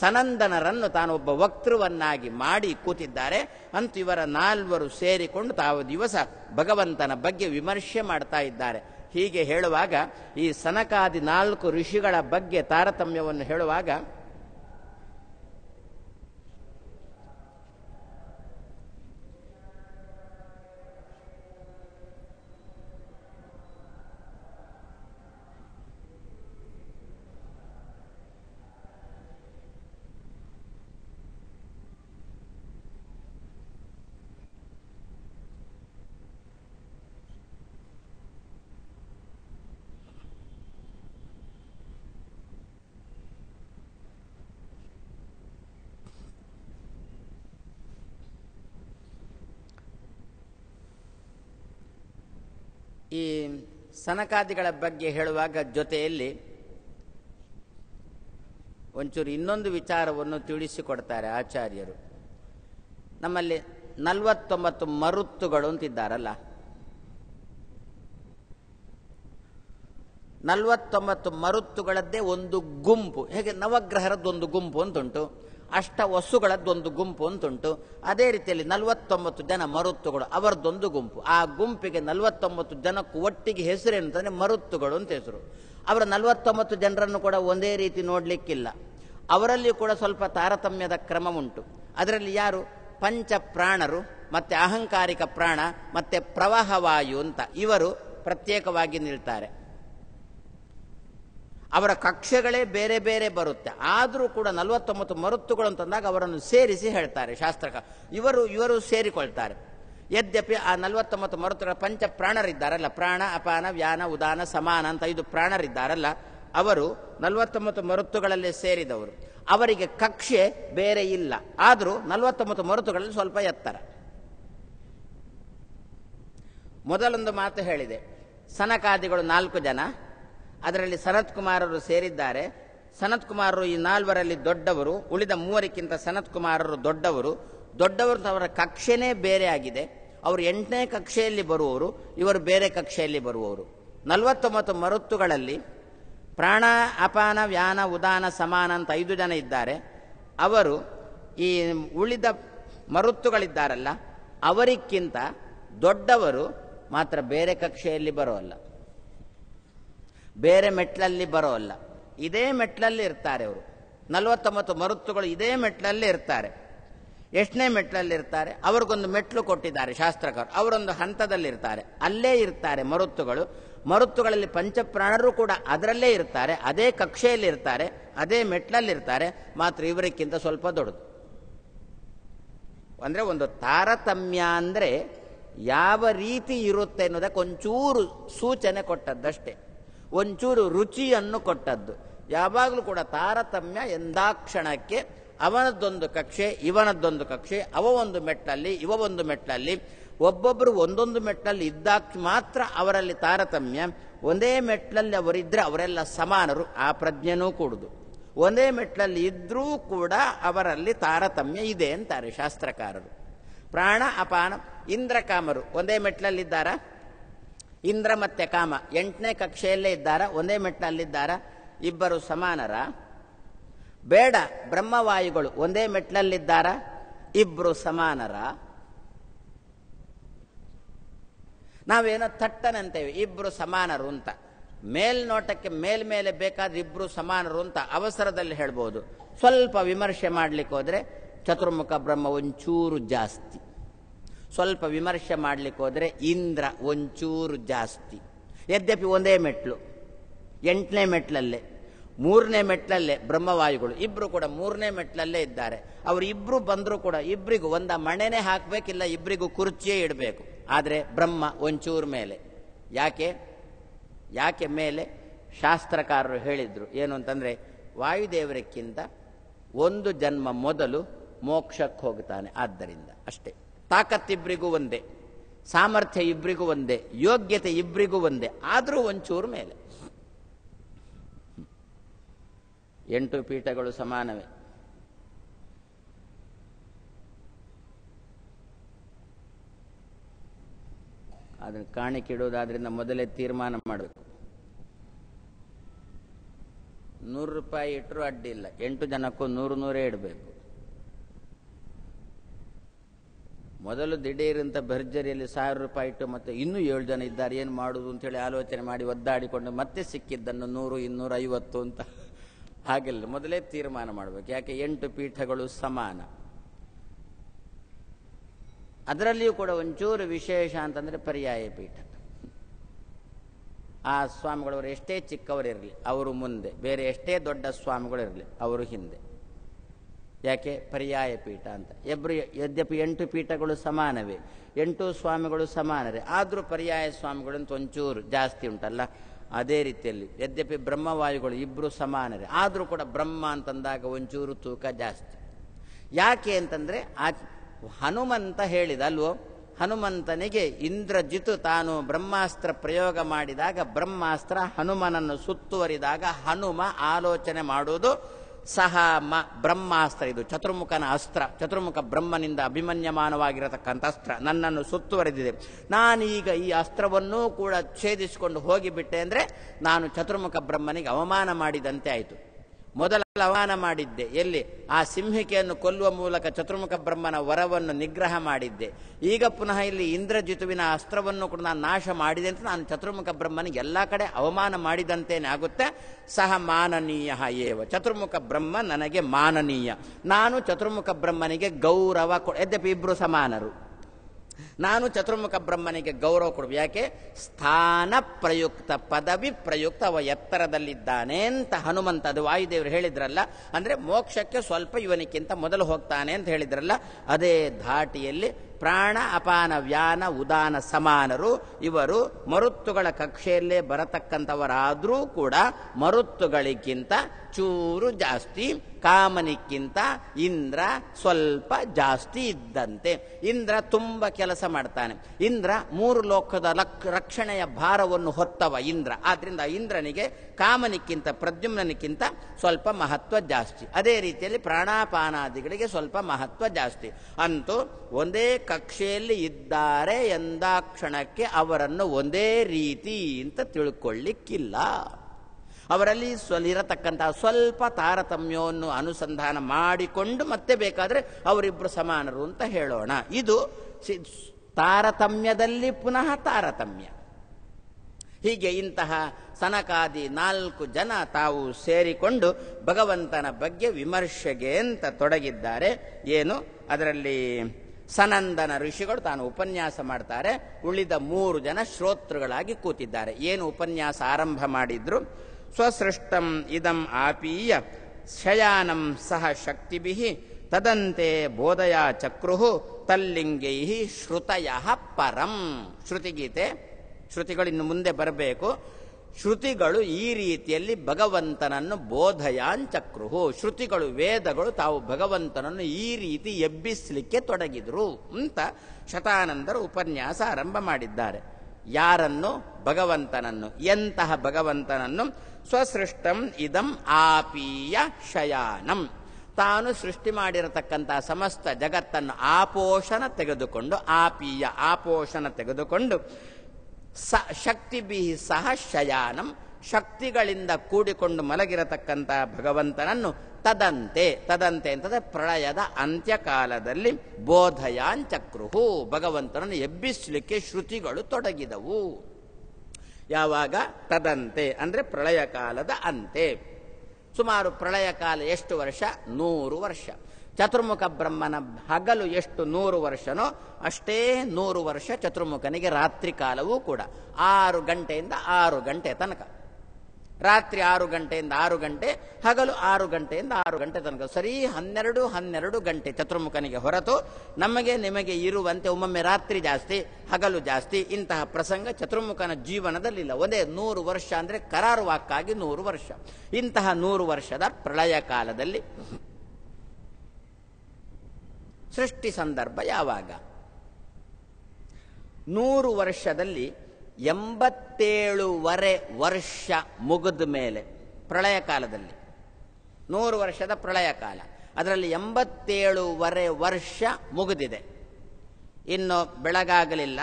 ಸನಂದನರನ್ನು ತಾನೊಬ್ಬ ವಕ್ತೃವನ್ನಾಗಿ ಮಾಡಿ ಕೂತಿದ್ದಾರೆ ಅಂತೂ ಇವರ ನಾಲ್ವರು ಸೇರಿಕೊಂಡು ತಾವು ದಿವಸ ಭಗವಂತನ ಬಗ್ಗೆ ವಿಮರ್ಶೆ ಮಾಡ್ತಾ ಇದ್ದಾರೆ ಹೀಗೆ ಹೇಳುವಾಗ ಈ ಸನಕಾದಿ ನಾಲ್ಕು ಋಷಿಗಳ ಬಗ್ಗೆ ತಾರತಮ್ಯವನ್ನು ಹೇಳುವಾಗ ಈ ಸನಕಾದಿಗಳ ಬಗ್ಗೆ ಹೇಳುವಾಗ ಜೊತೆಯಲ್ಲಿ ಒಂಚೂರು ಇನ್ನೊಂದು ವಿಚಾರವನ್ನು ತಿಳಿಸಿಕೊಡ್ತಾರೆ ಆಚಾರ್ಯರು ನಮ್ಮಲ್ಲಿ ನಲವತ್ತೊಂಬತ್ತು ಮರುತ್ತುಗಳು ಅಂತಿದ್ದಾರಲ್ಲ ನಲವತ್ತೊಂಬತ್ತು ಮರುತ್ತುಗಳದ್ದೇ ಒಂದು ಗುಂಪು ಹೇಗೆ ಒಂದು ಗುಂಪು ಅಂತುಂಟು ಅಷ್ಟ ವಸ್ತುಗಳದ್ದೊಂದು ಗುಂಪು ಅಂತುಂಟು ಅದೇ ರೀತಿಯಲ್ಲಿ ನಲವತ್ತೊಂಬತ್ತು ಜನ ಮರುತ್ತುಗಳು ಅವರದ್ದೊಂದು ಗುಂಪು ಆ ಗುಂಪಿಗೆ ನಲವತ್ತೊಂಬತ್ತು ಜನಕ್ಕೂ ಒಟ್ಟಿಗೆ ಹೆಸರು ಏನಂತಂದರೆ ಮರುತ್ತುಗಳು ಅಂತ ಹೆಸರು ಅವರ ನಲವತ್ತೊಂಬತ್ತು ಜನರನ್ನು ಕೂಡ ಒಂದೇ ರೀತಿ ನೋಡಲಿಕ್ಕಿಲ್ಲ ಅವರಲ್ಲಿ ಕೂಡ ಸ್ವಲ್ಪ ತಾರತಮ್ಯದ ಕ್ರಮ ಉಂಟು ಅದರಲ್ಲಿ ಯಾರು ಪಂಚ ಪ್ರಾಣರು ಮತ್ತು ಅಹಂಕಾರಿಕ ಪ್ರಾಣ ಮತ್ತು ಪ್ರವಾಹವಾಯು ಅಂತ ಇವರು ಪ್ರತ್ಯೇಕವಾಗಿ ನಿಲ್ತಾರೆ ಅವರ ಕಕ್ಷೆಗಳೇ ಬೇರೆ ಬೇರೆ ಬರುತ್ತೆ ಆದರೂ ಕೂಡ ನಲವತ್ತೊಂಬತ್ತು ಮರುತ್ತುಗಳು ಅಂತಂದಾಗ ಅವರನ್ನು ಸೇರಿಸಿ ಹೇಳ್ತಾರೆ ಶಾಸ್ತ್ರಕ ಇವರು ಇವರು ಸೇರಿಕೊಳ್ತಾರೆ ಯದ್ಯಪಿ ಆ ನಲವತ್ತೊಂಬತ್ತು ಮರುತ್ತುಗಳ ಪಂಚ ಪ್ರಾಣರಿದ್ದಾರಲ್ಲ ಪ್ರಾಣ ಅಪಾನ ವ್ಯಾನ ಉದಾನ ಸಮಾನ ಅಂತ ಐದು ಪ್ರಾಣರಿದ್ದಾರಲ್ಲ ಅವರು ನಲವತ್ತೊಂಬತ್ತು ಮರುತ್ತುಗಳಲ್ಲೇ ಸೇರಿದವರು ಅವರಿಗೆ ಕಕ್ಷೆ ಬೇರೆ ಇಲ್ಲ ಆದರೂ ನಲವತ್ತೊಂಬತ್ತು ಮರುತುಗಳಲ್ಲಿ ಸ್ವಲ್ಪ ಎತ್ತರ ಮೊದಲೊಂದು ಮಾತು ಹೇಳಿದೆ ಸನಕಾದಿಗಳು ನಾಲ್ಕು ಜನ ಅದರಲ್ಲಿ ಸನತ್ ಕುಮಾರರು ಸೇರಿದ್ದಾರೆ ಸನತ್ ಕುಮಾರರು ಈ ನಾಲ್ವರಲ್ಲಿ ದೊಡ್ಡವರು ಉಳಿದ ಮೂವರಿಕ್ಕಿಂತ ಸನತ್ ಕುಮಾರರು ದೊಡ್ಡವರು ದೊಡ್ಡವರು ಅವರ ಕಕ್ಷೆನೇ ಬೇರೆ ಆಗಿದೆ ಅವರು ಎಂಟನೇ ಕಕ್ಷೆಯಲ್ಲಿ ಬರುವವರು ಇವರು ಬೇರೆ ಕಕ್ಷೆಯಲ್ಲಿ ಬರುವವರು ನಲವತ್ತೊಂಬತ್ತು ಮರುತ್ತುಗಳಲ್ಲಿ ಪ್ರಾಣ ಅಪಾನ ವ್ಯಾನ ಉದಾನ ಸಮಾನ ಅಂತ ಐದು ಜನ ಇದ್ದಾರೆ ಅವರು ಈ ಉಳಿದ ಮರುತ್ತುಗಳಿದ್ದಾರಲ್ಲ ಅವರಿಕ್ಕಿಂತ ದೊಡ್ಡವರು ಮಾತ್ರ ಬೇರೆ ಕಕ್ಷೆಯಲ್ಲಿ ಬರೋಲ್ಲ ಬೇರೆ ಮೆಟ್ಲಲ್ಲಿ ಬರೋಲ್ಲ ಇದೇ ಮೆಟ್ಲಲ್ಲಿ ಇರ್ತಾರೆ ಅವರು ನಲವತ್ತೊಂಬತ್ತು ಮರುತ್ತುಗಳು ಇದೇ ಮೆಟ್ಲಲ್ಲಿ ಇರ್ತಾರೆ ಎಷ್ಟನೇ ಮೆಟ್ಲಲ್ಲಿ ಇರ್ತಾರೆ ಅವ್ರಿಗೊಂದು ಮೆಟ್ಲು ಕೊಟ್ಟಿದ್ದಾರೆ ಶಾಸ್ತ್ರಕರು ಅವರೊಂದು ಹಂತದಲ್ಲಿರ್ತಾರೆ ಅಲ್ಲೇ ಇರ್ತಾರೆ ಮರುತ್ತುಗಳು ಮರುತ್ತುಗಳಲ್ಲಿ ಪಂಚಪ್ರಾಣರು ಕೂಡ ಅದರಲ್ಲೇ ಇರ್ತಾರೆ ಅದೇ ಕಕ್ಷೆಯಲ್ಲಿ ಇರ್ತಾರೆ ಅದೇ ಮೆಟ್ಲಲ್ಲಿರ್ತಾರೆ ಮಾತ್ರ ಇವರಿಕ್ಕಿಂತ ಸ್ವಲ್ಪ ದೊಡ್ಡದು ಅಂದರೆ ಒಂದು ತಾರತಮ್ಯ ಅಂದರೆ ಯಾವ ರೀತಿ ಇರುತ್ತೆ ಅನ್ನೋದಕ್ಕೆ ಒಂಚೂರು ಸೂಚನೆ ಕೊಟ್ಟದ್ದಷ್ಟೇ ಒಂಚೂರು ರುಚಿಯನ್ನು ಕೊಟ್ಟದ್ದು ಯಾವಾಗಲೂ ಕೂಡ ತಾರತಮ್ಯ ಎಂದಾಕ್ಷಣಕ್ಕೆ ಅವನದ್ದೊಂದು ಕಕ್ಷೆ ಇವನದ್ದೊಂದು ಕಕ್ಷೆ ಅವ ಒಂದು ಮೆಟ್ಟಲ್ಲಿ ಇವ ಒಂದು ಮೆಟ್ಟಲ್ಲಿ ಒಬ್ಬೊಬ್ಬರು ಒಂದೊಂದು ಮೆಟ್ಟಲ್ಲಿ ಇದ್ದಾಗ ಮಾತ್ರ ಅವರಲ್ಲಿ ತಾರತಮ್ಯ ಒಂದೇ ಮೆಟ್ಟಲಲ್ಲಿ ಅವರಿದ್ದರೆ ಅವರೆಲ್ಲ ಸಮಾನರು ಆ ಪ್ರಜ್ಞೆನೂ ಕೂಡುದು ಒಂದೇ ಮೆಟ್ಟಲಲ್ಲಿ ಇದ್ದರೂ ಕೂಡ ಅವರಲ್ಲಿ ತಾರತಮ್ಯ ಇದೆ ಅಂತಾರೆ ಶಾಸ್ತ್ರಕಾರರು ಪ್ರಾಣ ಅಪಾನ ಇಂದ್ರಕಾಮರು ಒಂದೇ ಮೆಟ್ಟಲಲ್ಲಿದ್ದಾರಾ ಇಂದ್ರ ಮತ್ತೆ ಕಾಮ ಎಂಟನೇ ಕಕ್ಷೆಯಲ್ಲೇ ಇದ್ದಾರ ಒಂದೇ ಮೆಟ್ಲಲ್ಲಿದ್ದಾರ ಇಬ್ಬರು ಸಮಾನರ ಬೇಡ ಬ್ರಹ್ಮವಾಯುಗಳು ಒಂದೇ ಮೆಟ್ಲಲ್ಲಿದ್ದಾರ ಇಬ್ಬರು ಸಮಾನರ ನಾವೇನೋ ತಟ್ಟನಂತೇವೆ ಇಬ್ಬರು ಸಮಾನರು ಅಂತ ಮೇಲ್ನೋಟಕ್ಕೆ ಮೇಲ್ಮೇಲೆ ಬೇಕಾದ್ರೆ ಇಬ್ಬರು ಸಮಾನರು ಅಂತ ಅವಸರದಲ್ಲಿ ಹೇಳ್ಬೋದು ಸ್ವಲ್ಪ ವಿಮರ್ಶೆ ಮಾಡಲಿಕ್ಕೆ ಹೋದರೆ ಚತುರ್ಮುಖ ಬ್ರಹ್ಮ ಒಂಚೂರು ಜಾಸ್ತಿ ಸ್ವಲ್ಪ ವಿಮರ್ಶೆ ಮಾಡಲಿಕ್ಕೆ ಹೋದರೆ ಇಂದ್ರ ಒಂಚೂರು ಜಾಸ್ತಿ ಯದ್ಯಪಿ ಒಂದೇ ಮೆಟ್ಲು ಎಂಟನೇ ಮೆಟ್ಲಲ್ಲೇ ಮೂರನೇ ಮೆಟ್ಲಲ್ಲೇ ಬ್ರಹ್ಮವಾಯುಗಳು ಇಬ್ಬರು ಕೂಡ ಮೂರನೇ ಮೆಟ್ಲಲ್ಲೇ ಇದ್ದಾರೆ ಇಬ್ಬರು ಬಂದರೂ ಕೂಡ ಇಬ್ಬರಿಗೂ ಒಂದ ಮಣೆನೇ ಹಾಕಬೇಕಿಲ್ಲ ಇಬ್ಬರಿಗೂ ಕುರ್ಚಿಯೇ ಇಡಬೇಕು ಆದರೆ ಬ್ರಹ್ಮ ಒಂಚೂರು ಮೇಲೆ ಯಾಕೆ ಯಾಕೆ ಮೇಲೆ ಶಾಸ್ತ್ರಕಾರರು ಹೇಳಿದರು ಏನು ಅಂತಂದರೆ ವಾಯುದೇವರಕ್ಕಿಂತ ಒಂದು ಜನ್ಮ ಮೊದಲು ಮೋಕ್ಷಕ್ಕೆ ಹೋಗ್ತಾನೆ ಆದ್ದರಿಂದ ಅಷ್ಟೇ ತಾಕತ್ತಿಬ್ಬರಿಗೂ ಒಂದೇ ಸಾಮರ್ಥ್ಯ ಇಬ್ಬರಿಗೂ ಒಂದೇ ಯೋಗ್ಯತೆ ಇಬ್ಬರಿಗೂ ಒಂದೇ ಆದರೂ ಒಂಚೂರು ಮೇಲೆ ಎಂಟು ಪೀಠಗಳು ಸಮಾನವೇ ಅದನ್ನು ಕಾಣಿಕಿಡೋದಾದ್ರಿಂದ ಮೊದಲೇ ತೀರ್ಮಾನ ಮಾಡಬೇಕು ನೂರು ರೂಪಾಯಿ ಇಟ್ಟರು ಅಡ್ಡಿಲ್ಲ ಎಂಟು ಜನಕ್ಕೂ ನೂರು ನೂರೇ ಇಡಬೇಕು ಮೊದಲು ದಿಢೀರಂಥ ಭರ್ಜರಿಯಲ್ಲಿ ಸಾವಿರ ರೂಪಾಯಿ ಇಟ್ಟು ಮತ್ತೆ ಇನ್ನೂ ಏಳು ಜನ ಇದ್ದಾರೆ ಏನು ಮಾಡೋದು ಅಂತೇಳಿ ಆಲೋಚನೆ ಮಾಡಿ ಒದ್ದಾಡಿಕೊಂಡು ಮತ್ತೆ ಸಿಕ್ಕಿದ್ದನ್ನು ನೂರು ಇನ್ನೂರ ಐವತ್ತು ಅಂತ ಹಾಗೆಲ್ಲ ಮೊದಲೇ ತೀರ್ಮಾನ ಮಾಡಬೇಕು ಯಾಕೆ ಎಂಟು ಪೀಠಗಳು ಸಮಾನ ಅದರಲ್ಲಿಯೂ ಕೂಡ ಒಂಚೂರು ವಿಶೇಷ ಅಂತಂದರೆ ಪರ್ಯಾಯ ಪೀಠ ಆ ಸ್ವಾಮಿಗಳವರು ಎಷ್ಟೇ ಚಿಕ್ಕವರಿರಲಿ ಅವರು ಮುಂದೆ ಬೇರೆ ಎಷ್ಟೇ ದೊಡ್ಡ ಸ್ವಾಮಿಗಳಿರಲಿ ಅವರು ಹಿಂದೆ ಯಾಕೆ ಪರ್ಯಾಯ ಪೀಠ ಅಂತ ಎಬ್ರು ಯದ್ಯಪಿ ಎಂಟು ಪೀಠಗಳು ಸಮಾನವೇ ಎಂಟು ಸ್ವಾಮಿಗಳು ಸಮಾನರೇ ಆದರೂ ಪರ್ಯಾಯ ಸ್ವಾಮಿಗಳಂತ ಒಂಚೂರು ಜಾಸ್ತಿ ಉಂಟಲ್ಲ ಅದೇ ರೀತಿಯಲ್ಲಿ ಯದ್ಯಪಿ ಬ್ರಹ್ಮವಾಯುಗಳು ಇಬ್ಬರು ಸಮಾನರೇ ಆದರೂ ಕೂಡ ಬ್ರಹ್ಮ ಅಂತಂದಾಗ ಒಂಚೂರು ತೂಕ ಜಾಸ್ತಿ ಯಾಕೆ ಅಂತಂದರೆ ಆ ಹನುಮಂತ ಹೇಳಿದ ಅಲ್ವೋ ಹನುಮಂತನಿಗೆ ಇಂದ್ರಜಿತು ತಾನು ಬ್ರಹ್ಮಾಸ್ತ್ರ ಪ್ರಯೋಗ ಮಾಡಿದಾಗ ಬ್ರಹ್ಮಾಸ್ತ್ರ ಹನುಮನನ್ನು ಸುತ್ತುವರಿದಾಗ ಹನುಮ ಆಲೋಚನೆ ಮಾಡುವುದು ಸಹ ಮ ಬ್ರಹ್ಮಾಸ್ತ್ರ ಇದು ಚತುರ್ಮುಖನ ಅಸ್ತ್ರ ಚತುರ್ಮುಖ ಬ್ರಹ್ಮನಿಂದ ಅಭಿಮನ್ಯಮಾನವಾಗಿರತಕ್ಕಂಥ ಅಸ್ತ್ರ ನನ್ನನ್ನು ಸುತ್ತುವರೆದಿದೆ ನಾನೀಗ ಈ ಅಸ್ತ್ರವನ್ನೂ ಕೂಡ ಛೇದಿಸಿಕೊಂಡು ಹೋಗಿಬಿಟ್ಟೆ ಅಂದರೆ ನಾನು ಚತುರ್ಮುಖ ಬ್ರಹ್ಮನಿಗೆ ಅವಮಾನ ಮಾಡಿದಂತೆ ಆಯಿತು ಮೊದಲ ಅವಮಾನ ಮಾಡಿದ್ದೆ ಎಲ್ಲಿ ಆ ಸಿಂಹಿಕೆಯನ್ನು ಕೊಲ್ಲುವ ಮೂಲಕ ಚತುರ್ಮುಖ ಬ್ರಹ್ಮನ ವರವನ್ನು ನಿಗ್ರಹ ಮಾಡಿದ್ದೆ ಈಗ ಪುನಃ ಇಲ್ಲಿ ಇಂದ್ರಜಿತುವಿನ ಅಸ್ತ್ರವನ್ನು ಕೂಡ ನಾನು ನಾಶ ಮಾಡಿದೆ ಅಂತ ನಾನು ಚತುರ್ಮುಖ ಬ್ರಹ್ಮನಿಗೆ ಎಲ್ಲ ಕಡೆ ಅವಮಾನ ಮಾಡಿದಂತೇನೆ ಆಗುತ್ತೆ ಸಹ ಮಾನನೀಯ ಏವ ಚತುರ್ಮುಖ ಬ್ರಹ್ಮ ನನಗೆ ಮಾನನೀಯ ನಾನು ಚತುರ್ಮುಖ ಬ್ರಹ್ಮನಿಗೆ ಗೌರವ ಕೊ ಇಬ್ಬರು ಸಮಾನರು ನಾನು ಚತುರ್ಮುಖ ಬ್ರಹ್ಮನಿಗೆ ಗೌರವ ಕೊಡುವ ಯಾಕೆ ಸ್ಥಾನ ಪ್ರಯುಕ್ತ ಪದವಿ ಪ್ರಯುಕ್ತ ಅವ ಎತ್ತರದಲ್ಲಿದ್ದಾನೆ ಅಂತ ಹನುಮಂತ ಅದು ವಾಯುದೇವರು ಹೇಳಿದ್ರಲ್ಲ ಅಂದರೆ ಮೋಕ್ಷಕ್ಕೆ ಸ್ವಲ್ಪ ಇವನಿಕ್ಕಿಂತ ಮೊದಲು ಹೋಗ್ತಾನೆ ಅಂತ ಹೇಳಿದ್ರಲ್ಲ ಅದೇ ಧಾಟಿಯಲ್ಲಿ ಪ್ರಾಣ ಅಪಾನ ವ್ಯಾನ ಉದಾನ ಸಮಾನರು ಇವರು ಮರುತ್ತುಗಳ ಕಕ್ಷೆಯಲ್ಲೇ ಬರತಕ್ಕಂಥವರಾದರೂ ಕೂಡ ಮರುತ್ತುಗಳಿಗಿಂತ ಚೂರು ಜಾಸ್ತಿ ಕಾಮನಿಕ್ಕಿಂತ ಇಂದ್ರ ಸ್ವಲ್ಪ ಜಾಸ್ತಿ ಇದ್ದಂತೆ ಇಂದ್ರ ತುಂಬ ಕೆಲಸ ಮಾಡ್ತಾನೆ ಇಂದ್ರ ಮೂರು ಲೋಕದ ರಕ್ಷಣೆಯ ಭಾರವನ್ನು ಹೊತ್ತವ ಇಂದ್ರ ಆದ್ದರಿಂದ ಇಂದ್ರನಿಗೆ ಕಾಮನಿಕ್ಕಿಂತ ಪ್ರದ್ಯುಮ್ನನಿಕ್ಕಿಂತ ಸ್ವಲ್ಪ ಮಹತ್ವ ಜಾಸ್ತಿ ಅದೇ ರೀತಿಯಲ್ಲಿ ಪ್ರಾಣಾಪಾನಾದಿಗಳಿಗೆ ಸ್ವಲ್ಪ ಮಹತ್ವ ಜಾಸ್ತಿ ಅಂತೂ ಒಂದೇ ಕಕ್ಷೆಯಲ್ಲಿ ಇದ್ದಾರೆ ಎಂದಾಕ್ಷಣಕ್ಕೆ ಅವರನ್ನು ಒಂದೇ ರೀತಿ ಅಂತ ತಿಳ್ಕೊಳ್ಳಿಕ್ಕಿಲ್ಲ ಅವರಲ್ಲಿ ಇರತಕ್ಕಂತಹ ಸ್ವಲ್ಪ ತಾರತಮ್ಯವನ್ನು ಅನುಸಂಧಾನ ಮಾಡಿಕೊಂಡು ಮತ್ತೆ ಬೇಕಾದರೆ ಅವರಿಬ್ಬರು ಸಮಾನರು ಅಂತ ಹೇಳೋಣ ಇದು ತಾರತಮ್ಯದಲ್ಲಿ ಪುನಃ ತಾರತಮ್ಯ ಹೀಗೆ ಇಂತಹ ಸನಕಾದಿ ನಾಲ್ಕು ಜನ ತಾವು ಸೇರಿಕೊಂಡು ಭಗವಂತನ ಬಗ್ಗೆ ವಿಮರ್ಶೆಗೆ ಅಂತ ತೊಡಗಿದ್ದಾರೆ ಏನು ಅದರಲ್ಲಿ ಸನಂದನ ಋಷಿಗಳು ತಾನು ಉಪನ್ಯಾಸ ಮಾಡ್ತಾರೆ ಉಳಿದ ಮೂರು ಜನ ಶ್ರೋತೃಗಳಾಗಿ ಕೂತಿದ್ದಾರೆ ಏನು ಉಪನ್ಯಾಸ ಆರಂಭ ಮಾಡಿದ್ರು ಸ್ವಸೃಷ್ಟಂ ಇದಂ ಆಪೀಯ ಶಯಾನಂ ಸಹ ಶಕ್ತಿಭಿಃ ತದಂತೆ ಬೋಧಯ ಚಕ್ರುಃ ತಲ್ಲಿಂಗೈ ಶ್ರುತಯ ಪರಂ ಶ್ರುತಿಗೀತೆ ಶ್ರುತಿಗಳು ಇನ್ನು ಮುಂದೆ ಬರಬೇಕು ಶ್ರುತಿಗಳು ಈ ರೀತಿಯಲ್ಲಿ ಭಗವಂತನನ್ನು ಬೋಧಯಾಂಚಕ್ರುಹು ಶ್ರುತಿಗಳು ವೇದಗಳು ತಾವು ಭಗವಂತನನ್ನು ಈ ರೀತಿ ಎಬ್ಬಿಸಲಿಕ್ಕೆ ತೊಡಗಿದರು ಅಂತ ಶತಾನಂದರು ಉಪನ್ಯಾಸ ಆರಂಭ ಮಾಡಿದ್ದಾರೆ ಯಾರನ್ನು ಭಗವಂತನನ್ನು ಎಂತಹ ಭಗವಂತನನ್ನು ಸ್ವಸೃಷ್ಟಂ ಇದಂ ಆಪೀಯ ಶಯಾನಂ ತಾನು ಸೃಷ್ಟಿ ಮಾಡಿರತಕ್ಕಂತಹ ಸಮಸ್ತ ಜಗತ್ತನ್ನು ಆಪೋಷಣ ತೆಗೆದುಕೊಂಡು ಆಪೀಯ ಆಪೋಷಣ ತೆಗೆದುಕೊಂಡು ಸ ಶಕ್ತಿ ಸಹ ಶಯಾನಂ ಶಕ್ತಿಗಳಿಂದ ಕೂಡಿಕೊಂಡು ಮಲಗಿರತಕ್ಕಂತಹ ಭಗವಂತನನ್ನು ತದಂತೆ ತದಂತೆ ಅಂತಂದರೆ ಪ್ರಳಯದ ಅಂತ್ಯಕಾಲದಲ್ಲಿ ಬೋಧಯಾನ್ ಚಕ್ರುಹು ಭಗವಂತನನ್ನು ಎಬ್ಬಿಸಲಿಕ್ಕೆ ಶ್ರುತಿಗಳು ತೊಡಗಿದವು ಯಾವಾಗ ತದಂತೆ ಅಂದರೆ ಪ್ರಳಯ ಕಾಲದ ಅಂತೆ ಸುಮಾರು ಪ್ರಳಯ ಕಾಲ ಎಷ್ಟು ವರ್ಷ ನೂರು ವರ್ಷ ಚತುರ್ಮುಖ ಬ್ರಹ್ಮನ ಹಗಲು ಎಷ್ಟು ನೂರು ವರ್ಷನೋ ಅಷ್ಟೇ ನೂರು ವರ್ಷ ಚತುರ್ಮುಖನಿಗೆ ರಾತ್ರಿ ಕಾಲವೂ ಕೂಡ ಆರು ಗಂಟೆಯಿಂದ ಆರು ಗಂಟೆ ತನಕ ರಾತ್ರಿ ಆರು ಗಂಟೆಯಿಂದ ಆರು ಗಂಟೆ ಹಗಲು ಆರು ಗಂಟೆಯಿಂದ ಆರು ಗಂಟೆ ತನಕ ಸರಿ ಹನ್ನೆರಡು ಹನ್ನೆರಡು ಗಂಟೆ ಚತುರ್ಮುಖನಿಗೆ ಹೊರತು ನಮಗೆ ನಿಮಗೆ ಇರುವಂತೆ ಒಮ್ಮೊಮ್ಮೆ ರಾತ್ರಿ ಜಾಸ್ತಿ ಹಗಲು ಜಾಸ್ತಿ ಇಂತಹ ಪ್ರಸಂಗ ಚತುರ್ಮುಖನ ಜೀವನದಲ್ಲಿಲ್ಲ ಒಂದೇ ನೂರು ವರ್ಷ ಅಂದರೆ ಕರಾರುವಾಕ್ಕಾಗಿ ನೂರು ವರ್ಷ ಇಂತಹ ನೂರು ವರ್ಷದ ಪ್ರಳಯ ಕಾಲದಲ್ಲಿ ಸೃಷ್ಟಿ ಸಂದರ್ಭ ಯಾವಾಗ ನೂರು ವರ್ಷದಲ್ಲಿ ಎಂಬತ್ತೇಳುವರೆ ವರ್ಷ ಮುಗಿದ ಮೇಲೆ ಪ್ರಳಯ ಕಾಲದಲ್ಲಿ ನೂರು ವರ್ಷದ ಪ್ರಳಯ ಕಾಲ ಅದರಲ್ಲಿ ಎಂಬತ್ತೇಳುವರೆ ವರ್ಷ ಮುಗಿದಿದೆ ಇನ್ನು ಬೆಳಗಾಗಲಿಲ್ಲ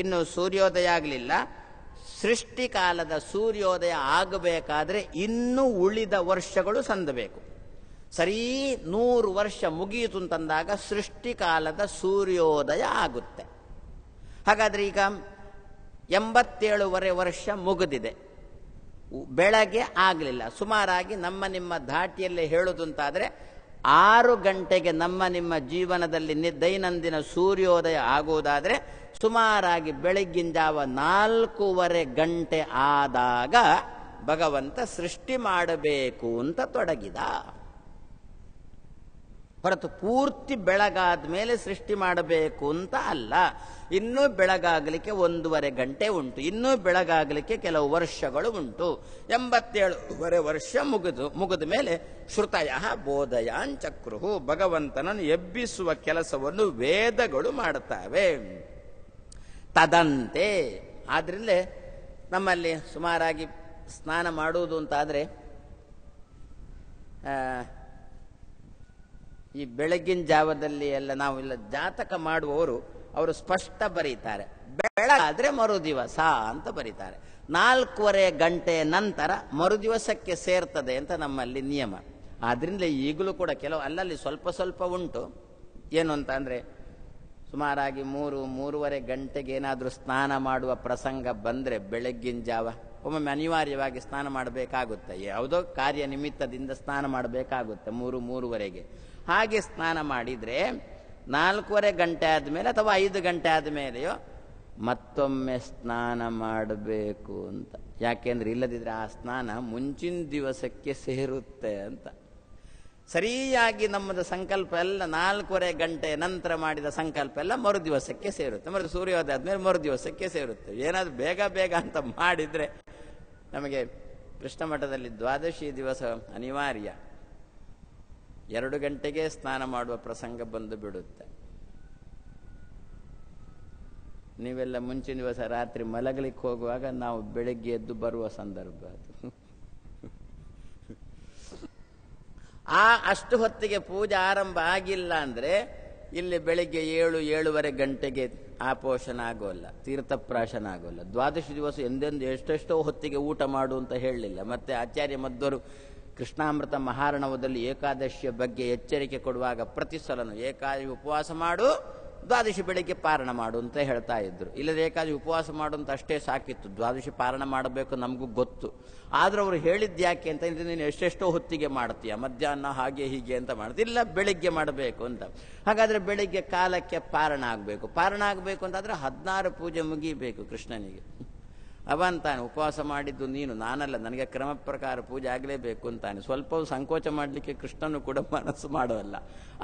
ಇನ್ನು ಸೂರ್ಯೋದಯ ಆಗಲಿಲ್ಲ ಸೃಷ್ಟಿಕಾಲದ ಸೂರ್ಯೋದಯ ಆಗಬೇಕಾದರೆ ಇನ್ನೂ ಉಳಿದ ವರ್ಷಗಳು ಸಂದಬೇಕು ಸರಿ ನೂರು ವರ್ಷ ಮುಗಿಯಿತು ಅಂತಂದಾಗ ಸೃಷ್ಟಿಕಾಲದ ಸೂರ್ಯೋದಯ ಆಗುತ್ತೆ ಹಾಗಾದರೆ ಈಗ ಎಂಬತ್ತೇಳುವರೆ ವರ್ಷ ಮುಗಿದಿದೆ ಬೆಳಗ್ಗೆ ಆಗಲಿಲ್ಲ ಸುಮಾರಾಗಿ ನಮ್ಮ ನಿಮ್ಮ ಧಾಟಿಯಲ್ಲಿ ಆದರೆ ಆರು ಗಂಟೆಗೆ ನಮ್ಮ ನಿಮ್ಮ ಜೀವನದಲ್ಲಿ ದೈನಂದಿನ ಸೂರ್ಯೋದಯ ಆಗುವುದಾದರೆ ಸುಮಾರಾಗಿ ಬೆಳಗ್ಗಿನ ಜಾವ ನಾಲ್ಕೂವರೆ ಗಂಟೆ ಆದಾಗ ಭಗವಂತ ಸೃಷ್ಟಿ ಮಾಡಬೇಕು ಅಂತ ತೊಡಗಿದ ಹೊರತು ಪೂರ್ತಿ ಬೆಳಗಾದ ಮೇಲೆ ಸೃಷ್ಟಿ ಮಾಡಬೇಕು ಅಂತ ಅಲ್ಲ ಇನ್ನೂ ಬೆಳಗಾಗಲಿಕ್ಕೆ ಒಂದೂವರೆ ಗಂಟೆ ಉಂಟು ಇನ್ನೂ ಬೆಳಗಾಗಲಿಕ್ಕೆ ಕೆಲವು ವರ್ಷಗಳು ಉಂಟು ಎಂಬತ್ತೇಳುವರೆ ವರ್ಷ ಮುಗಿದು ಮುಗಿದ ಮೇಲೆ ಶ್ರುತಯ ಬೋಧಯಾಂಚಕ್ರುಹು ಭಗವಂತನನ್ನು ಎಬ್ಬಿಸುವ ಕೆಲಸವನ್ನು ವೇದಗಳು ಮಾಡುತ್ತವೆ ತದಂತೆ ಆದ್ರಿಂದ ನಮ್ಮಲ್ಲಿ ಸುಮಾರಾಗಿ ಸ್ನಾನ ಮಾಡುವುದು ಅಂತಾದರೆ ಈ ಬೆಳಗಿನ ಜಾವದಲ್ಲಿ ಎಲ್ಲ ನಾವು ಇಲ್ಲ ಜಾತಕ ಮಾಡುವವರು ಅವರು ಸ್ಪಷ್ಟ ಬರೀತಾರೆ ಆದರೆ ಮರುದಿವಸ ಅಂತ ಬರೀತಾರೆ ನಾಲ್ಕೂವರೆ ಗಂಟೆ ನಂತರ ಮರುದಿವಸಕ್ಕೆ ಸೇರ್ತದೆ ಅಂತ ನಮ್ಮಲ್ಲಿ ನಿಯಮ ಆದ್ರಿಂದ ಈಗಲೂ ಕೂಡ ಕೆಲವು ಅಲ್ಲಲ್ಲಿ ಸ್ವಲ್ಪ ಸ್ವಲ್ಪ ಉಂಟು ಏನು ಅಂತ ಅಂದರೆ ಸುಮಾರಾಗಿ ಮೂರು ಮೂರುವರೆ ಗಂಟೆಗೆ ಏನಾದರೂ ಸ್ನಾನ ಮಾಡುವ ಪ್ರಸಂಗ ಬಂದರೆ ಬೆಳಗ್ಗಿನ ಜಾವ ಒಮ್ಮೊಮ್ಮೆ ಅನಿವಾರ್ಯವಾಗಿ ಸ್ನಾನ ಮಾಡಬೇಕಾಗುತ್ತೆ ಯಾವುದೋ ಕಾರ್ಯ ನಿಮಿತ್ತದಿಂದ ಸ್ನಾನ ಮಾಡಬೇಕಾಗುತ್ತೆ ಮೂರು ಮೂರುವರೆಗೆ ಹಾಗೆ ಸ್ನಾನ ಮಾಡಿದರೆ ನಾಲ್ಕೂವರೆ ಗಂಟೆ ಆದಮೇಲೆ ಅಥವಾ ಐದು ಗಂಟೆ ಆದಮೇಲೆಯೋ ಮತ್ತೊಮ್ಮೆ ಸ್ನಾನ ಮಾಡಬೇಕು ಅಂತ ಯಾಕೆಂದ್ರೆ ಇಲ್ಲದಿದ್ದರೆ ಆ ಸ್ನಾನ ಮುಂಚಿನ ದಿವಸಕ್ಕೆ ಸೇರುತ್ತೆ ಅಂತ ಸರಿಯಾಗಿ ನಮ್ಮದು ಸಂಕಲ್ಪ ಎಲ್ಲ ನಾಲ್ಕೂವರೆ ಗಂಟೆ ನಂತರ ಮಾಡಿದ ಸಂಕಲ್ಪ ಎಲ್ಲ ಮರು ದಿವಸಕ್ಕೆ ಸೇರುತ್ತೆ ಮರು ಸೂರ್ಯೋದಯ ಆದಮೇಲೆ ಮರು ದಿವಸಕ್ಕೆ ಸೇರುತ್ತೆ ಏನಾದರೂ ಬೇಗ ಬೇಗ ಅಂತ ಮಾಡಿದರೆ ನಮಗೆ ಕೃಷ್ಣ ಮಠದಲ್ಲಿ ದ್ವಾದಶಿ ದಿವಸ ಅನಿವಾರ್ಯ ಎರಡು ಗಂಟೆಗೆ ಸ್ನಾನ ಮಾಡುವ ಪ್ರಸಂಗ ಬಂದು ಬಿಡುತ್ತೆ ನೀವೆಲ್ಲ ಮುಂಚಿನ ದಿವಸ ರಾತ್ರಿ ಮಲಗಲಿಕ್ಕೆ ಹೋಗುವಾಗ ನಾವು ಬೆಳಿಗ್ಗೆ ಎದ್ದು ಬರುವ ಸಂದರ್ಭ ಅದು ಆ ಅಷ್ಟು ಹೊತ್ತಿಗೆ ಪೂಜೆ ಆರಂಭ ಆಗಿಲ್ಲ ಅಂದರೆ ಇಲ್ಲಿ ಬೆಳಿಗ್ಗೆ ಏಳು ಏಳುವರೆ ಗಂಟೆಗೆ ಪೋಷಣ ಆಗೋಲ್ಲ ತೀರ್ಥಪ್ರಾಶನ ಆಗೋಲ್ಲ ದ್ವಾದಶಿ ದಿವಸ ಎಂದೆಂದು ಎಷ್ಟೆಷ್ಟೋ ಹೊತ್ತಿಗೆ ಊಟ ಮಾಡು ಅಂತ ಹೇಳಲಿಲ್ಲ ಮತ್ತೆ ಆಚಾರ್ಯ ಮಧ್ವರು ಕೃಷ್ಣಾಮೃತ ಮಹಾರಣವದಲ್ಲಿ ಏಕಾದಶಿಯ ಬಗ್ಗೆ ಎಚ್ಚರಿಕೆ ಕೊಡುವಾಗ ಪ್ರತಿ ಸಲನು ಏಕಾದಶಿ ಉಪವಾಸ ಮಾಡು ದ್ವಾದಶಿ ಬೆಳಿಗ್ಗೆ ಪಾರಣ ಮಾಡು ಅಂತ ಹೇಳ್ತಾ ಇದ್ರು ಇಲ್ಲದೆ ಏಕಾದಶಿ ಉಪವಾಸ ಮಾಡು ಅಂತ ಅಷ್ಟೇ ಸಾಕಿತ್ತು ದ್ವಾದಶಿ ಪಾರಣ ಮಾಡಬೇಕು ನಮಗೂ ಗೊತ್ತು ಆದರೆ ಅವರು ಹೇಳಿದ್ದು ಯಾಕೆ ಅಂತ ನೀನು ಎಷ್ಟೆಷ್ಟೋ ಹೊತ್ತಿಗೆ ಮಾಡ್ತೀಯ ಮಧ್ಯಾಹ್ನ ಹಾಗೆ ಹೀಗೆ ಅಂತ ಮಾಡ್ತೀಯ ಇಲ್ಲ ಬೆಳಿಗ್ಗೆ ಮಾಡಬೇಕು ಅಂತ ಹಾಗಾದರೆ ಬೆಳಿಗ್ಗೆ ಕಾಲಕ್ಕೆ ಪಾರಣ ಆಗಬೇಕು ಪಾರಣ ಆಗಬೇಕು ಅಂತಂದರೆ ಹದಿನಾರು ಪೂಜೆ ಮುಗಿಯಬೇಕು ಕೃಷ್ಣನಿಗೆ ಅವ ಅಂತಾನೆ ಉಪವಾಸ ಮಾಡಿದ್ದು ನೀನು ನಾನಲ್ಲ ನನಗೆ ಕ್ರಮ ಪ್ರಕಾರ ಪೂಜೆ ಆಗಲೇಬೇಕು ಅಂತಾನೆ ಸ್ವಲ್ಪ ಸಂಕೋಚ ಮಾಡಲಿಕ್ಕೆ ಕೃಷ್ಣನು ಕೂಡ ಮನಸ್ಸು ಮಾಡೋಲ್ಲ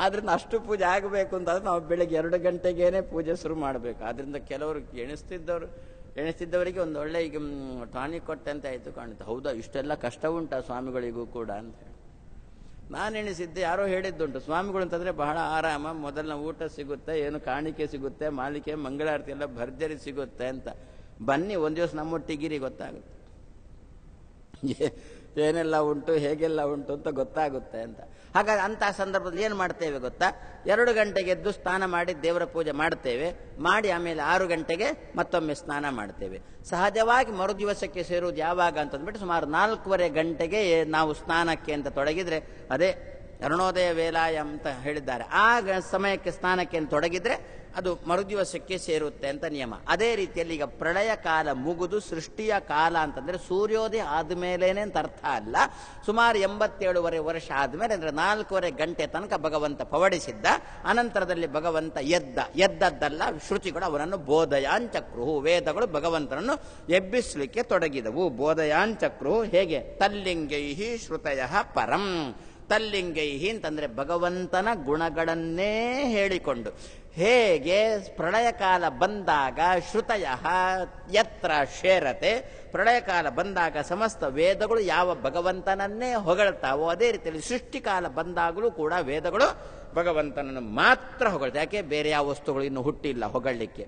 ಆದ್ದರಿಂದ ಅಷ್ಟು ಪೂಜೆ ಆಗಬೇಕು ಅಂತಂದ್ರೆ ನಾವು ಬೆಳಗ್ಗೆ ಎರಡು ಗಂಟೆಗೇನೆ ಪೂಜೆ ಶುರು ಮಾಡಬೇಕು ಆದ್ದರಿಂದ ಕೆಲವರು ಎಣಿಸ್ತಿದ್ದವರು ಎಣಿಸ್ತಿದ್ದವರಿಗೆ ಒಂದು ಒಳ್ಳೆ ಈಗ ಟಾನಿಕ್ ಕೊಟ್ಟಂತೆ ಆಯಿತು ಕಾಣುತ್ತೆ ಹೌದಾ ಇಷ್ಟೆಲ್ಲ ಕಷ್ಟ ಸ್ವಾಮಿಗಳಿಗೂ ಕೂಡ ಅಂತ ನಾನು ಎಣಿಸಿದ್ದೆ ಯಾರೋ ಹೇಳಿದ್ದುಂಟು ಸ್ವಾಮಿಗಳು ಅಂತಂದರೆ ಬಹಳ ಆರಾಮ ಮೊದಲಿನ ಊಟ ಸಿಗುತ್ತೆ ಏನು ಕಾಣಿಕೆ ಸಿಗುತ್ತೆ ಮಾಲಿಕೆ ಮಂಗಳಾರತಿ ಎಲ್ಲ ಭರ್ಜರಿ ಸಿಗುತ್ತೆ ಅಂತ ಬನ್ನಿ ಒಂದು ದಿವಸ ನಮ್ಮೊಟ್ಟಿಗಿರಿ ಗೊತ್ತಾಗುತ್ತೆ ಏನೆಲ್ಲ ಉಂಟು ಹೇಗೆಲ್ಲ ಉಂಟು ಅಂತ ಗೊತ್ತಾಗುತ್ತೆ ಅಂತ ಹಾಗಾಗಿ ಅಂತಹ ಸಂದರ್ಭದಲ್ಲಿ ಏನು ಮಾಡ್ತೇವೆ ಗೊತ್ತಾ ಎರಡು ಗಂಟೆಗೆ ಎದ್ದು ಸ್ನಾನ ಮಾಡಿ ದೇವರ ಪೂಜೆ ಮಾಡ್ತೇವೆ ಮಾಡಿ ಆಮೇಲೆ ಆರು ಗಂಟೆಗೆ ಮತ್ತೊಮ್ಮೆ ಸ್ನಾನ ಮಾಡ್ತೇವೆ ಸಹಜವಾಗಿ ಮರುದಿವಸಕ್ಕೆ ಸೇರುವುದು ಯಾವಾಗ ಅಂತಂದ್ಬಿಟ್ಟು ಸುಮಾರು ನಾಲ್ಕೂವರೆ ಗಂಟೆಗೆ ನಾವು ಸ್ನಾನಕ್ಕೆ ಅಂತ ತೊಡಗಿದರೆ ಅದೇ ಅರುಣೋದಯ ವೇಲಾಯ ಅಂತ ಹೇಳಿದ್ದಾರೆ ಆ ಸಮಯಕ್ಕೆ ಸ್ನಾನಕ್ಕೆ ತೊಡಗಿದ್ರೆ ಅದು ಮರುದಿವಸಕ್ಕೆ ಸೇರುತ್ತೆ ಅಂತ ನಿಯಮ ಅದೇ ರೀತಿಯಲ್ಲಿ ಈಗ ಪ್ರಳಯ ಕಾಲ ಮುಗಿದು ಸೃಷ್ಟಿಯ ಕಾಲ ಅಂತಂದರೆ ಸೂರ್ಯೋದಯ ಆದಮೇಲೇನೆ ಅಂತ ಅರ್ಥ ಅಲ್ಲ ಸುಮಾರು ಎಂಬತ್ತೇಳುವರೆ ವರ್ಷ ಆದಮೇಲೆ ಅಂದರೆ ನಾಲ್ಕೂವರೆ ಗಂಟೆ ತನಕ ಭಗವಂತ ಪವಡಿಸಿದ್ದ ಅನಂತರದಲ್ಲಿ ಭಗವಂತ ಎದ್ದ ಎದ್ದದ್ದಲ್ಲ ಶ್ರುತಿಗಳು ಅವನನ್ನು ಬೋಧಯಾಂಚಕ್ರು ವೇದಗಳು ಭಗವಂತನನ್ನು ಎಬ್ಬಿಸಲಿಕ್ಕೆ ತೊಡಗಿದವು ಬೋಧಯಾಂಚಕ್ರು ಹೇಗೆ ತಲ್ಲಿಂಗೈಹಿ ಶ್ರುತಯ ಪರಂ ತಲ್ಲಿಂಗೈಹಿ ಅಂತಂದರೆ ಭಗವಂತನ ಗುಣಗಳನ್ನೇ ಹೇಳಿಕೊಂಡು ಹೇಗೆ ಪ್ರಳಯಕಾಲ ಬಂದಾಗ ಶ್ರುತಯ ಯತ್ರ ಶೇರತೆ ಪ್ರಳಯಕಾಲ ಬಂದಾಗ ಸಮಸ್ತ ವೇದಗಳು ಯಾವ ಭಗವಂತನನ್ನೇ ಹೊಗಳ್ತಾವೋ ಅದೇ ರೀತಿಯಲ್ಲಿ ಸೃಷ್ಟಿಕಾಲ ಬಂದಾಗಲೂ ಕೂಡ ವೇದಗಳು ಭಗವಂತನನ್ನು ಮಾತ್ರ ಹೊಗಳ ಯಾಕೆ ಬೇರೆ ಯಾವ ವಸ್ತುಗಳು ಇನ್ನು ಹುಟ್ಟಿಲ್ಲ ಹೊಗಳಲಿಕ್ಕೆ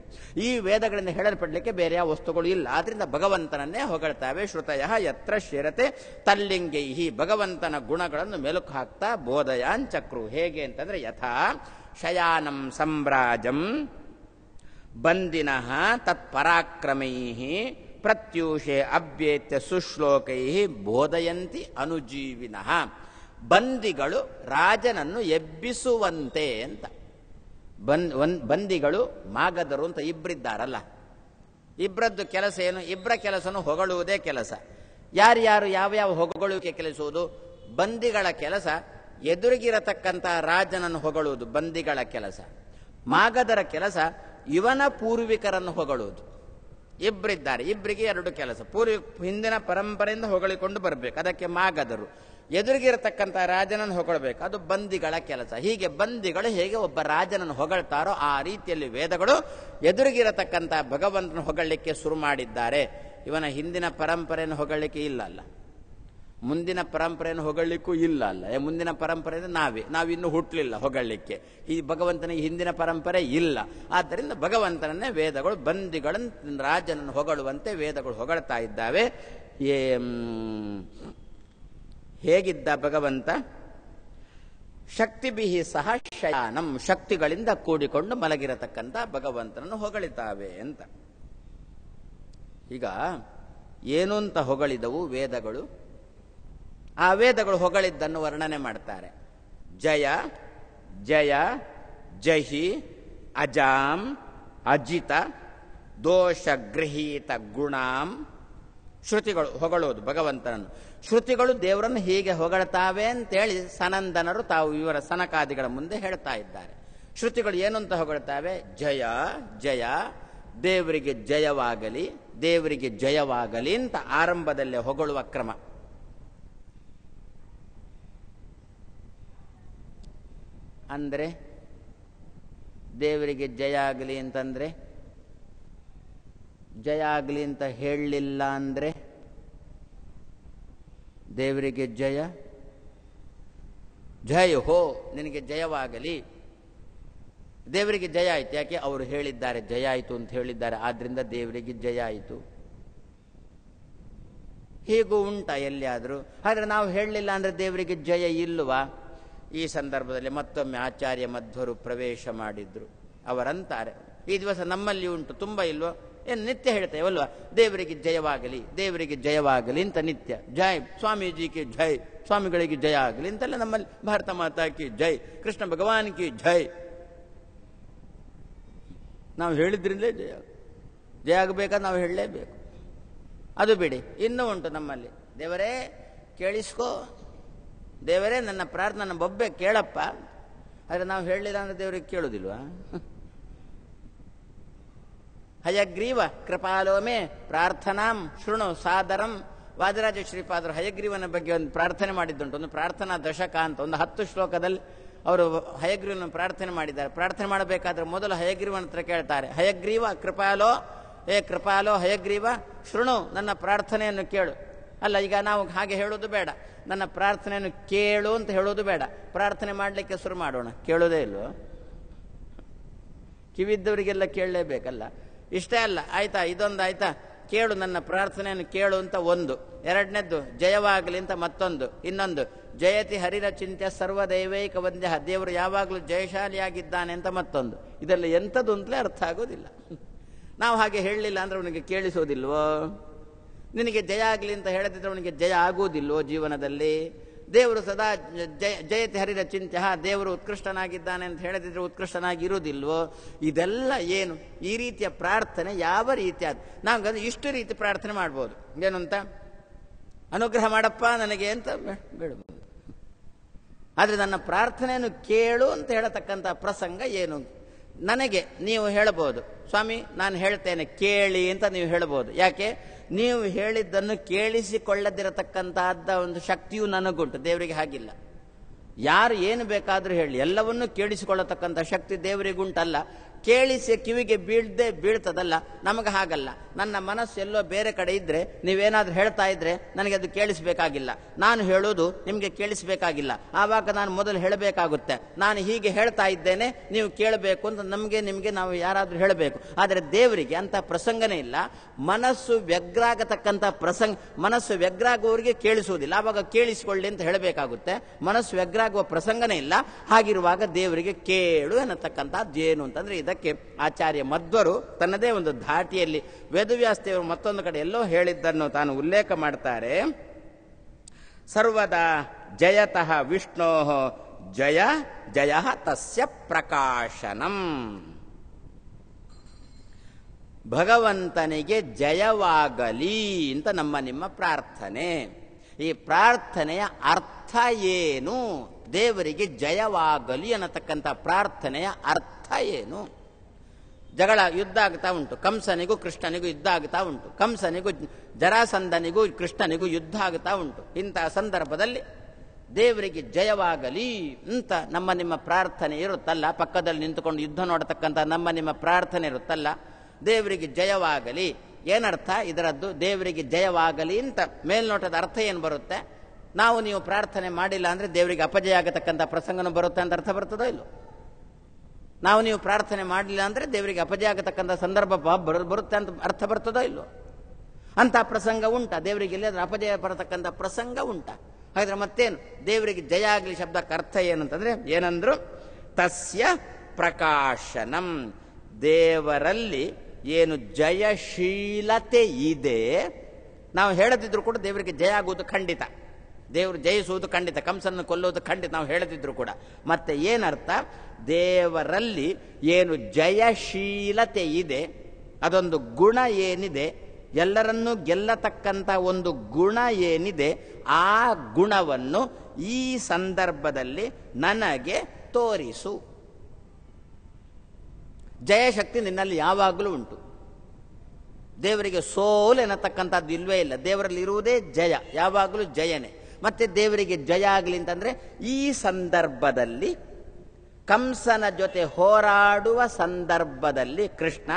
ಈ ವೇದಗಳಿಂದ ಹೇಳಲ್ಪಡಲಿಕ್ಕೆ ಬೇರೆ ಯಾವ ವಸ್ತುಗಳು ಇಲ್ಲ ಆದ್ರಿಂದ ಭಗವಂತನನ್ನೇ ಹೊಗಳ್ತಾವೆ ಶ್ರುತಯ ಯತ್ರ ಶೇರತೆ ತಲ್ಲಿಂಗೈಹಿ ಭಗವಂತನ ಗುಣಗಳನ್ನು ಮೆಲುಕು ಹಾಕ್ತಾ ಬೋಧಯಾನ್ ಚಕ್ರು ಹೇಗೆ ಅಂತಂದ್ರೆ ಯಥಾ ಶಯಾನಂ ಸಂಭ್ರಾಜಂ ಬಂದಿನಃ ತತ್ಪರಾಕ್ರಮೈ ಪ್ರತ್ಯೂಷೆ ಅಭ್ಯೇತ್ಯ ಸುಶ್ಲೋಕೈ ಬೋಧಯಂತಿ ಅನುಜೀವಿನಃ ಬಂದಿಗಳು ರಾಜನನ್ನು ಎಬ್ಬಿಸುವಂತೆ ಅಂತ ಬಂದ್ ಬಂದಿಗಳು ಮಾಗದರು ಅಂತ ಇಬ್ಬರಿದ್ದಾರಲ್ಲ ಇಬ್ಬರದ್ದು ಕೆಲಸ ಏನು ಇಬ್ಬರ ಕೆಲಸನು ಹೊಗಳುವುದೇ ಕೆಲಸ ಯಾರ್ಯಾರು ಯಾವ್ಯಾವ ಹೊಗಳುವಿಕೆ ಕೆಲಸುವುದು ಬಂದಿಗಳ ಕೆಲಸ ಎದುರಿಗಿರತಕ್ಕಂಥ ರಾಜನನ್ನು ಹೊಗಳುವುದು ಬಂದಿಗಳ ಕೆಲಸ ಮಾಗದರ ಕೆಲಸ ಇವನ ಪೂರ್ವಿಕರನ್ನು ಹೊಗಳುವುದು ಇಬ್ಬರಿದ್ದಾರೆ ಇಬ್ಬರಿಗೆ ಎರಡು ಕೆಲಸ ಪೂರ್ವಿ ಹಿಂದಿನ ಪರಂಪರೆಯಿಂದ ಹೊಗಳಿಕೊಂಡು ಬರಬೇಕು ಅದಕ್ಕೆ ಮಾಗದರು ಎದುರಿಗಿರತಕ್ಕಂಥ ರಾಜನನ್ನು ಹೊಗಳಬೇಕು ಅದು ಬಂದಿಗಳ ಕೆಲಸ ಹೀಗೆ ಬಂದಿಗಳು ಹೇಗೆ ಒಬ್ಬ ರಾಜನನ್ನು ಹೊಗಳ್ತಾರೋ ಆ ರೀತಿಯಲ್ಲಿ ವೇದಗಳು ಎದುರಿಗಿರತಕ್ಕಂಥ ಭಗವಂತನ ಹೊಗಳಲಿಕ್ಕೆ ಶುರು ಮಾಡಿದ್ದಾರೆ ಇವನ ಹಿಂದಿನ ಪರಂಪರೆಯನ್ನು ಹೊಗಳಲಿಕ್ಕೆ ಇಲ್ಲಲ್ಲ ಮುಂದಿನ ಪರಂಪರೆಯನ್ನು ಹೊಗಳಿಕ್ಕೂ ಇಲ್ಲ ಅಲ್ಲ ಮುಂದಿನ ಪರಂಪರೆ ನಾವೇ ನಾವಿನ್ನೂ ಹುಟ್ಟಲಿಲ್ಲ ಹೊಗಳಿಕ್ಕೆ ಈ ಭಗವಂತನಿಗೆ ಹಿಂದಿನ ಪರಂಪರೆ ಇಲ್ಲ ಆದ್ದರಿಂದ ಭಗವಂತನನ್ನೇ ವೇದಗಳು ಬಂದಿಗಳನ್ನು ರಾಜನನ್ನು ಹೊಗಳುವಂತೆ ವೇದಗಳು ಹೊಗಳ್ತಾ ಇದ್ದಾವೆ ಏ ಹೇಗಿದ್ದ ಭಗವಂತ ಶಕ್ತಿ ಬಿಹಿ ಸಹ ಶಯಾನಂ ಶಕ್ತಿಗಳಿಂದ ಕೂಡಿಕೊಂಡು ಮಲಗಿರತಕ್ಕಂಥ ಭಗವಂತನನ್ನು ಹೊಗಳಿತಾವೆ ಅಂತ ಈಗ ಏನು ಅಂತ ಹೊಗಳಿದವು ವೇದಗಳು ಆ ವೇದಗಳು ಹೊಗಳಿದ್ದನ್ನು ವರ್ಣನೆ ಮಾಡ್ತಾರೆ ಜಯ ಜಯ ಜಹಿ ಅಜಾಂ ಅಜಿತ ದೋಷ ಗೃಹೀತ ಗುಣಾಂ ಶ್ರುತಿಗಳು ಹೊಗಳೋದು ಭಗವಂತನನ್ನು ಶ್ರುತಿಗಳು ದೇವರನ್ನು ಹೀಗೆ ಹೊಗಳ್ತಾವೆ ಅಂತೇಳಿ ಸನಂದನರು ತಾವು ಇವರ ಸನಕಾದಿಗಳ ಮುಂದೆ ಹೇಳ್ತಾ ಇದ್ದಾರೆ ಶ್ರುತಿಗಳು ಏನು ಅಂತ ಹೊಗಳ್ತಾವೆ ಜಯ ಜಯ ದೇವರಿಗೆ ಜಯವಾಗಲಿ ದೇವರಿಗೆ ಜಯವಾಗಲಿ ಅಂತ ಆರಂಭದಲ್ಲೇ ಹೊಗಳುವ ಕ್ರಮ ಅಂದರೆ ದೇವರಿಗೆ ಜಯ ಆಗಲಿ ಅಂತಂದರೆ ಜಯ ಆಗಲಿ ಅಂತ ಹೇಳಲಿಲ್ಲ ಅಂದರೆ ದೇವರಿಗೆ ಜಯ ಜಯ ಹೋ ನಿನಗೆ ಜಯವಾಗಲಿ ದೇವರಿಗೆ ಜಯ ಆಯಿತು ಯಾಕೆ ಅವರು ಹೇಳಿದ್ದಾರೆ ಜಯ ಆಯಿತು ಅಂತ ಹೇಳಿದ್ದಾರೆ ಆದ್ದರಿಂದ ದೇವರಿಗೆ ಜಯ ಆಯಿತು ಹೀಗೂ ಉಂಟ ಎಲ್ಲಿಯಾದರೂ ಆದರೆ ನಾವು ಹೇಳಲಿಲ್ಲ ಅಂದರೆ ದೇವರಿಗೆ ಜಯ ಇಲ್ಲವಾ ಈ ಸಂದರ್ಭದಲ್ಲಿ ಮತ್ತೊಮ್ಮೆ ಆಚಾರ್ಯ ಮಧ್ವರು ಪ್ರವೇಶ ಮಾಡಿದ್ರು ಅವರಂತಾರೆ ಈ ದಿವಸ ನಮ್ಮಲ್ಲಿ ಉಂಟು ತುಂಬ ಇಲ್ವೋ ಏನು ನಿತ್ಯ ಹೇಳ್ತೇವಲ್ವ ದೇವರಿಗೆ ಜಯವಾಗಲಿ ದೇವರಿಗೆ ಜಯವಾಗಲಿ ಅಂತ ನಿತ್ಯ ಜೈ ಸ್ವಾಮೀಜಿಗೆ ಜೈ ಸ್ವಾಮಿಗಳಿಗೆ ಜಯ ಆಗಲಿ ಅಂತೆಲ್ಲ ನಮ್ಮಲ್ಲಿ ಭಾರತ ಮಾತಾಕಿ ಜೈ ಕೃಷ್ಣ ಭಗವಾನ್ ಕಿ ಜೈ ನಾವು ಹೇಳಿದ್ರಿಂದಲೇ ಜಯ ಜಯ ಆಗಬೇಕಾ ನಾವು ಹೇಳಲೇಬೇಕು ಅದು ಬಿಡಿ ಇನ್ನೂ ಉಂಟು ನಮ್ಮಲ್ಲಿ ದೇವರೇ ಕೇಳಿಸ್ಕೋ ದೇವರೇ ನನ್ನ ಪ್ರಾರ್ಥನೆ ಬೊಬ್ಬೆ ಕೇಳಪ್ಪ ಆದರೆ ನಾವು ಹೇಳಿಲ್ಲ ಅಂದರೆ ದೇವರಿಗೆ ಕೇಳೋದಿಲ್ವಾ ಹಯಗ್ರೀವ ಕೃಪಾಲೋಮೆ ಪ್ರಾರ್ಥನಾಂ ಶೃಣು ಸಾದರಂ ವಾದರಾಜ ಶ್ರೀಪಾದರು ಹಯಗ್ರೀವನ ಬಗ್ಗೆ ಒಂದು ಪ್ರಾರ್ಥನೆ ಮಾಡಿದ್ದುಂಟು ಒಂದು ಪ್ರಾರ್ಥನಾ ದಶಕ ಅಂತ ಒಂದು ಹತ್ತು ಶ್ಲೋಕದಲ್ಲಿ ಅವರು ಹಯಗ್ರೀವನ ಪ್ರಾರ್ಥನೆ ಮಾಡಿದ್ದಾರೆ ಪ್ರಾರ್ಥನೆ ಮಾಡಬೇಕಾದ್ರೆ ಮೊದಲು ಹಯಗ್ರೀವನ ಹತ್ರ ಕೇಳ್ತಾರೆ ಹಯಗ್ರೀವ ಕೃಪಾಲೋ ಏ ಕೃಪಾಲೋ ಹಯಗ್ರೀವ ಶೃಣು ನನ್ನ ಪ್ರಾರ್ಥನೆಯನ್ನು ಕೇಳು ಅಲ್ಲ ಈಗ ನಾವು ಹಾಗೆ ಹೇಳೋದು ಬೇಡ ನನ್ನ ಪ್ರಾರ್ಥನೆಯನ್ನು ಕೇಳು ಅಂತ ಹೇಳೋದು ಬೇಡ ಪ್ರಾರ್ಥನೆ ಮಾಡಲಿಕ್ಕೆ ಶುರು ಮಾಡೋಣ ಕೇಳೋದೇ ಇಲ್ವೋ ಕಿವಿದ್ದವರಿಗೆಲ್ಲ ಕೇಳಲೇಬೇಕಲ್ಲ ಇಷ್ಟೇ ಅಲ್ಲ ಆಯ್ತಾ ಇದೊಂದು ಆಯ್ತಾ ಕೇಳು ನನ್ನ ಪ್ರಾರ್ಥನೆಯನ್ನು ಕೇಳು ಅಂತ ಒಂದು ಎರಡನೇದ್ದು ಜಯವಾಗಲಿ ಅಂತ ಮತ್ತೊಂದು ಇನ್ನೊಂದು ಜಯತಿ ಹರಿರ ಚಿಂತೆ ದೈವೈಕ ವಂದ್ಯ ದೇವರು ಯಾವಾಗಲೂ ಜಯಶಾಲಿಯಾಗಿದ್ದಾನೆ ಅಂತ ಮತ್ತೊಂದು ಇದೆಲ್ಲ ಎಂಥದ್ದು ಅಂತಲೇ ಅರ್ಥ ಆಗೋದಿಲ್ಲ ನಾವು ಹಾಗೆ ಹೇಳಲಿಲ್ಲ ಅಂದರೆ ಅವನಿಗೆ ಕೇಳಿಸೋದಿಲ್ವೋ ನಿನಗೆ ಜಯ ಆಗಲಿ ಅಂತ ಹೇಳದಿದ್ರೆ ಅವನಿಗೆ ಜಯ ಆಗುವುದಿಲ್ಲೋ ಜೀವನದಲ್ಲಿ ದೇವರು ಸದಾ ಜಯ ಜಯತೆ ಹರಿದ ಚಿಂತೆ ದೇವರು ಉತ್ಕೃಷ್ಟನಾಗಿದ್ದಾನೆ ಅಂತ ಹೇಳದಿದ್ರೆ ಉತ್ಕೃಷ್ಟನಾಗಿರೋದಿಲ್ವೋ ಇದೆಲ್ಲ ಏನು ಈ ರೀತಿಯ ಪ್ರಾರ್ಥನೆ ಯಾವ ರೀತಿಯಾದ ನಾವು ಇಷ್ಟು ರೀತಿ ಪ್ರಾರ್ಥನೆ ಮಾಡ್ಬೋದು ಏನು ಅಂತ ಅನುಗ್ರಹ ಮಾಡಪ್ಪ ನನಗೆ ಅಂತ ಬೇಡಬಹುದು ಆದರೆ ನನ್ನ ಪ್ರಾರ್ಥನೆಯನ್ನು ಕೇಳು ಅಂತ ಹೇಳತಕ್ಕಂಥ ಪ್ರಸಂಗ ಏನು ನನಗೆ ನೀವು ಹೇಳಬಹುದು ಸ್ವಾಮಿ ನಾನು ಹೇಳ್ತೇನೆ ಕೇಳಿ ಅಂತ ನೀವು ಹೇಳಬಹುದು ಯಾಕೆ ನೀವು ಹೇಳಿದ್ದನ್ನು ಕೇಳಿಸಿಕೊಳ್ಳದಿರತಕ್ಕಂತಹದ್ದ ಒಂದು ಶಕ್ತಿಯು ನನಗುಂಟು ದೇವರಿಗೆ ಹಾಗಿಲ್ಲ ಯಾರು ಏನು ಬೇಕಾದರೂ ಹೇಳಿ ಎಲ್ಲವನ್ನೂ ಕೇಳಿಸಿಕೊಳ್ಳತಕ್ಕಂಥ ಶಕ್ತಿ ದೇವರಿಗುಂಟಲ್ಲ ಕೇಳಿಸಿ ಕಿವಿಗೆ ಬೀಳದೆ ಬೀಳ್ತದಲ್ಲ ನಮಗೆ ಹಾಗಲ್ಲ ನನ್ನ ಮನಸ್ಸು ಎಲ್ಲೋ ಬೇರೆ ಕಡೆ ಇದ್ದರೆ ನೀವೇನಾದರೂ ಹೇಳ್ತಾ ಇದ್ದರೆ ನನಗೆ ಅದು ಕೇಳಿಸಬೇಕಾಗಿಲ್ಲ ನಾನು ಹೇಳೋದು ನಿಮಗೆ ಕೇಳಿಸಬೇಕಾಗಿಲ್ಲ ಆವಾಗ ನಾನು ಮೊದಲು ಹೇಳಬೇಕಾಗುತ್ತೆ ನಾನು ಹೀಗೆ ಹೇಳ್ತಾ ಇದ್ದೇನೆ ನೀವು ಕೇಳಬೇಕು ಅಂತ ನಮಗೆ ನಿಮಗೆ ನಾವು ಯಾರಾದರೂ ಹೇಳಬೇಕು ಆದರೆ ದೇವರಿಗೆ ಅಂತ ಪ್ರಸಂಗನೇ ಇಲ್ಲ ಮನಸ್ಸು ವ್ಯಗ್ರಾಗತಕ್ಕಂತ ಪ್ರಸಂಗ ಮನಸ್ಸು ವ್ಯಗ್ರಾಗುವವರಿಗೆ ಕೇಳಿಸುವುದಿಲ್ಲ ಆವಾಗ ಕೇಳಿಸಿಕೊಳ್ಳಿ ಅಂತ ಹೇಳಬೇಕಾಗುತ್ತೆ ಮನಸ್ಸು ವ್ಯಗ್ರಾಗುವ ಪ್ರಸಂಗನೇ ಇಲ್ಲ ಹಾಗಿರುವಾಗ ದೇವರಿಗೆ ಕೇಳು ಏನು ಅಂತಂದರೆ ಇದ ಆಚಾರ್ಯ ಮಧ್ವರು ತನ್ನದೇ ಒಂದು ಧಾಟಿಯಲ್ಲಿ ವೇದವ್ಯಾಸ್ತಿಯವರು ಮತ್ತೊಂದು ಕಡೆ ಎಲ್ಲೋ ಹೇಳಿದ್ದನ್ನು ತಾನು ಉಲ್ಲೇಖ ಮಾಡ್ತಾರೆ ಸರ್ವದಾ ಜಯತಃ ವಿಷ್ಣೋ ಜಯ ಜಯ ತಸ್ಯ ಪ್ರಕಾಶನಂ ಭಗವಂತನಿಗೆ ಜಯವಾಗಲಿ ಅಂತ ನಮ್ಮ ನಿಮ್ಮ ಪ್ರಾರ್ಥನೆ ಈ ಪ್ರಾರ್ಥನೆಯ ಅರ್ಥ ಏನು ದೇವರಿಗೆ ಜಯವಾಗಲಿ ಅನ್ನತಕ್ಕಂಥ ಪ್ರಾರ್ಥನೆಯ ಅರ್ಥ ಏನು ಜಗಳ ಯುದ್ಧ ಆಗ್ತಾ ಉಂಟು ಕಂಸನಿಗೂ ಕೃಷ್ಣನಿಗೂ ಯುದ್ಧ ಆಗ್ತಾ ಉಂಟು ಕಂಸನಿಗೂ ಜರಾಸಂದನಿಗೂ ಕೃಷ್ಣನಿಗೂ ಯುದ್ಧ ಆಗ್ತಾ ಉಂಟು ಇಂತಹ ಸಂದರ್ಭದಲ್ಲಿ ದೇವರಿಗೆ ಜಯವಾಗಲಿ ಅಂತ ನಮ್ಮ ನಿಮ್ಮ ಪ್ರಾರ್ಥನೆ ಇರುತ್ತಲ್ಲ ಪಕ್ಕದಲ್ಲಿ ನಿಂತುಕೊಂಡು ಯುದ್ಧ ನೋಡತಕ್ಕಂಥ ನಮ್ಮ ನಿಮ್ಮ ಪ್ರಾರ್ಥನೆ ಇರುತ್ತಲ್ಲ ದೇವರಿಗೆ ಜಯವಾಗಲಿ ಏನರ್ಥ ಇದರದ್ದು ದೇವರಿಗೆ ಜಯವಾಗಲಿ ಅಂತ ಮೇಲ್ನೋಟದ ಅರ್ಥ ಏನು ಬರುತ್ತೆ ನಾವು ನೀವು ಪ್ರಾರ್ಥನೆ ಮಾಡಿಲ್ಲ ಅಂದರೆ ದೇವರಿಗೆ ಅಪಜಯ ಆಗತಕ್ಕಂಥ ಪ್ರಸಂಗನೂ ಬರುತ್ತೆ ಅಂತ ಅರ್ಥ ಬರ್ತದೋ ಇಲ್ಲೋ ನಾವು ನೀವು ಪ್ರಾರ್ಥನೆ ಮಾಡಲಿಲ್ಲ ಅಂದರೆ ದೇವರಿಗೆ ಅಪಜಯ ಆಗತಕ್ಕಂಥ ಸಂದರ್ಭ ಬರ ಬರುತ್ತೆ ಅಂತ ಅರ್ಥ ಬರ್ತದೋ ಇಲ್ಲೋ ಅಂತ ಪ್ರಸಂಗ ಉಂಟ ದೇವರಿಗೆ ಎಲ್ಲಾದರೂ ಅಪಜಯ ಬರತಕ್ಕಂಥ ಪ್ರಸಂಗ ಉಂಟ ಹಾಗಾದ್ರೆ ಮತ್ತೇನು ದೇವರಿಗೆ ಜಯ ಆಗಲಿ ಶಬ್ದಕ್ಕೆ ಅರ್ಥ ಏನಂತಂದರೆ ಏನಂದ್ರು ತಸ್ಯ ಪ್ರಕಾಶನಂ ದೇವರಲ್ಲಿ ಏನು ಜಯಶೀಲತೆ ಇದೆ ನಾವು ಹೇಳದಿದ್ರು ಕೂಡ ದೇವರಿಗೆ ಜಯ ಆಗುವುದು ಖಂಡಿತ ದೇವರು ಜಯಿಸುವುದು ಖಂಡಿತ ಕಂಸನ್ನು ಕೊಲ್ಲುವುದು ಖಂಡಿತ ನಾವು ಹೇಳದಿದ್ರು ಕೂಡ ಮತ್ತೆ ಏನರ್ಥ ದೇವರಲ್ಲಿ ಏನು ಜಯಶೀಲತೆ ಇದೆ ಅದೊಂದು ಗುಣ ಏನಿದೆ ಎಲ್ಲರನ್ನೂ ಗೆಲ್ಲತಕ್ಕಂಥ ಒಂದು ಗುಣ ಏನಿದೆ ಆ ಗುಣವನ್ನು ಈ ಸಂದರ್ಭದಲ್ಲಿ ನನಗೆ ತೋರಿಸು ಜಯಶಕ್ತಿ ನಿನ್ನಲ್ಲಿ ಯಾವಾಗಲೂ ಉಂಟು ದೇವರಿಗೆ ಸೋಲು ಎನ್ನತಕ್ಕಂಥದ್ದು ಇಲ್ವೇ ಇಲ್ಲ ದೇವರಲ್ಲಿ ಇರುವುದೇ ಜಯ ಯಾವಾಗಲೂ ಜಯನೇ ಮತ್ತೆ ದೇವರಿಗೆ ಜಯ ಆಗಲಿ ಅಂತಂದರೆ ಈ ಸಂದರ್ಭದಲ್ಲಿ ಕಂಸನ ಜೊತೆ ಹೋರಾಡುವ ಸಂದರ್ಭದಲ್ಲಿ ಕೃಷ್ಣ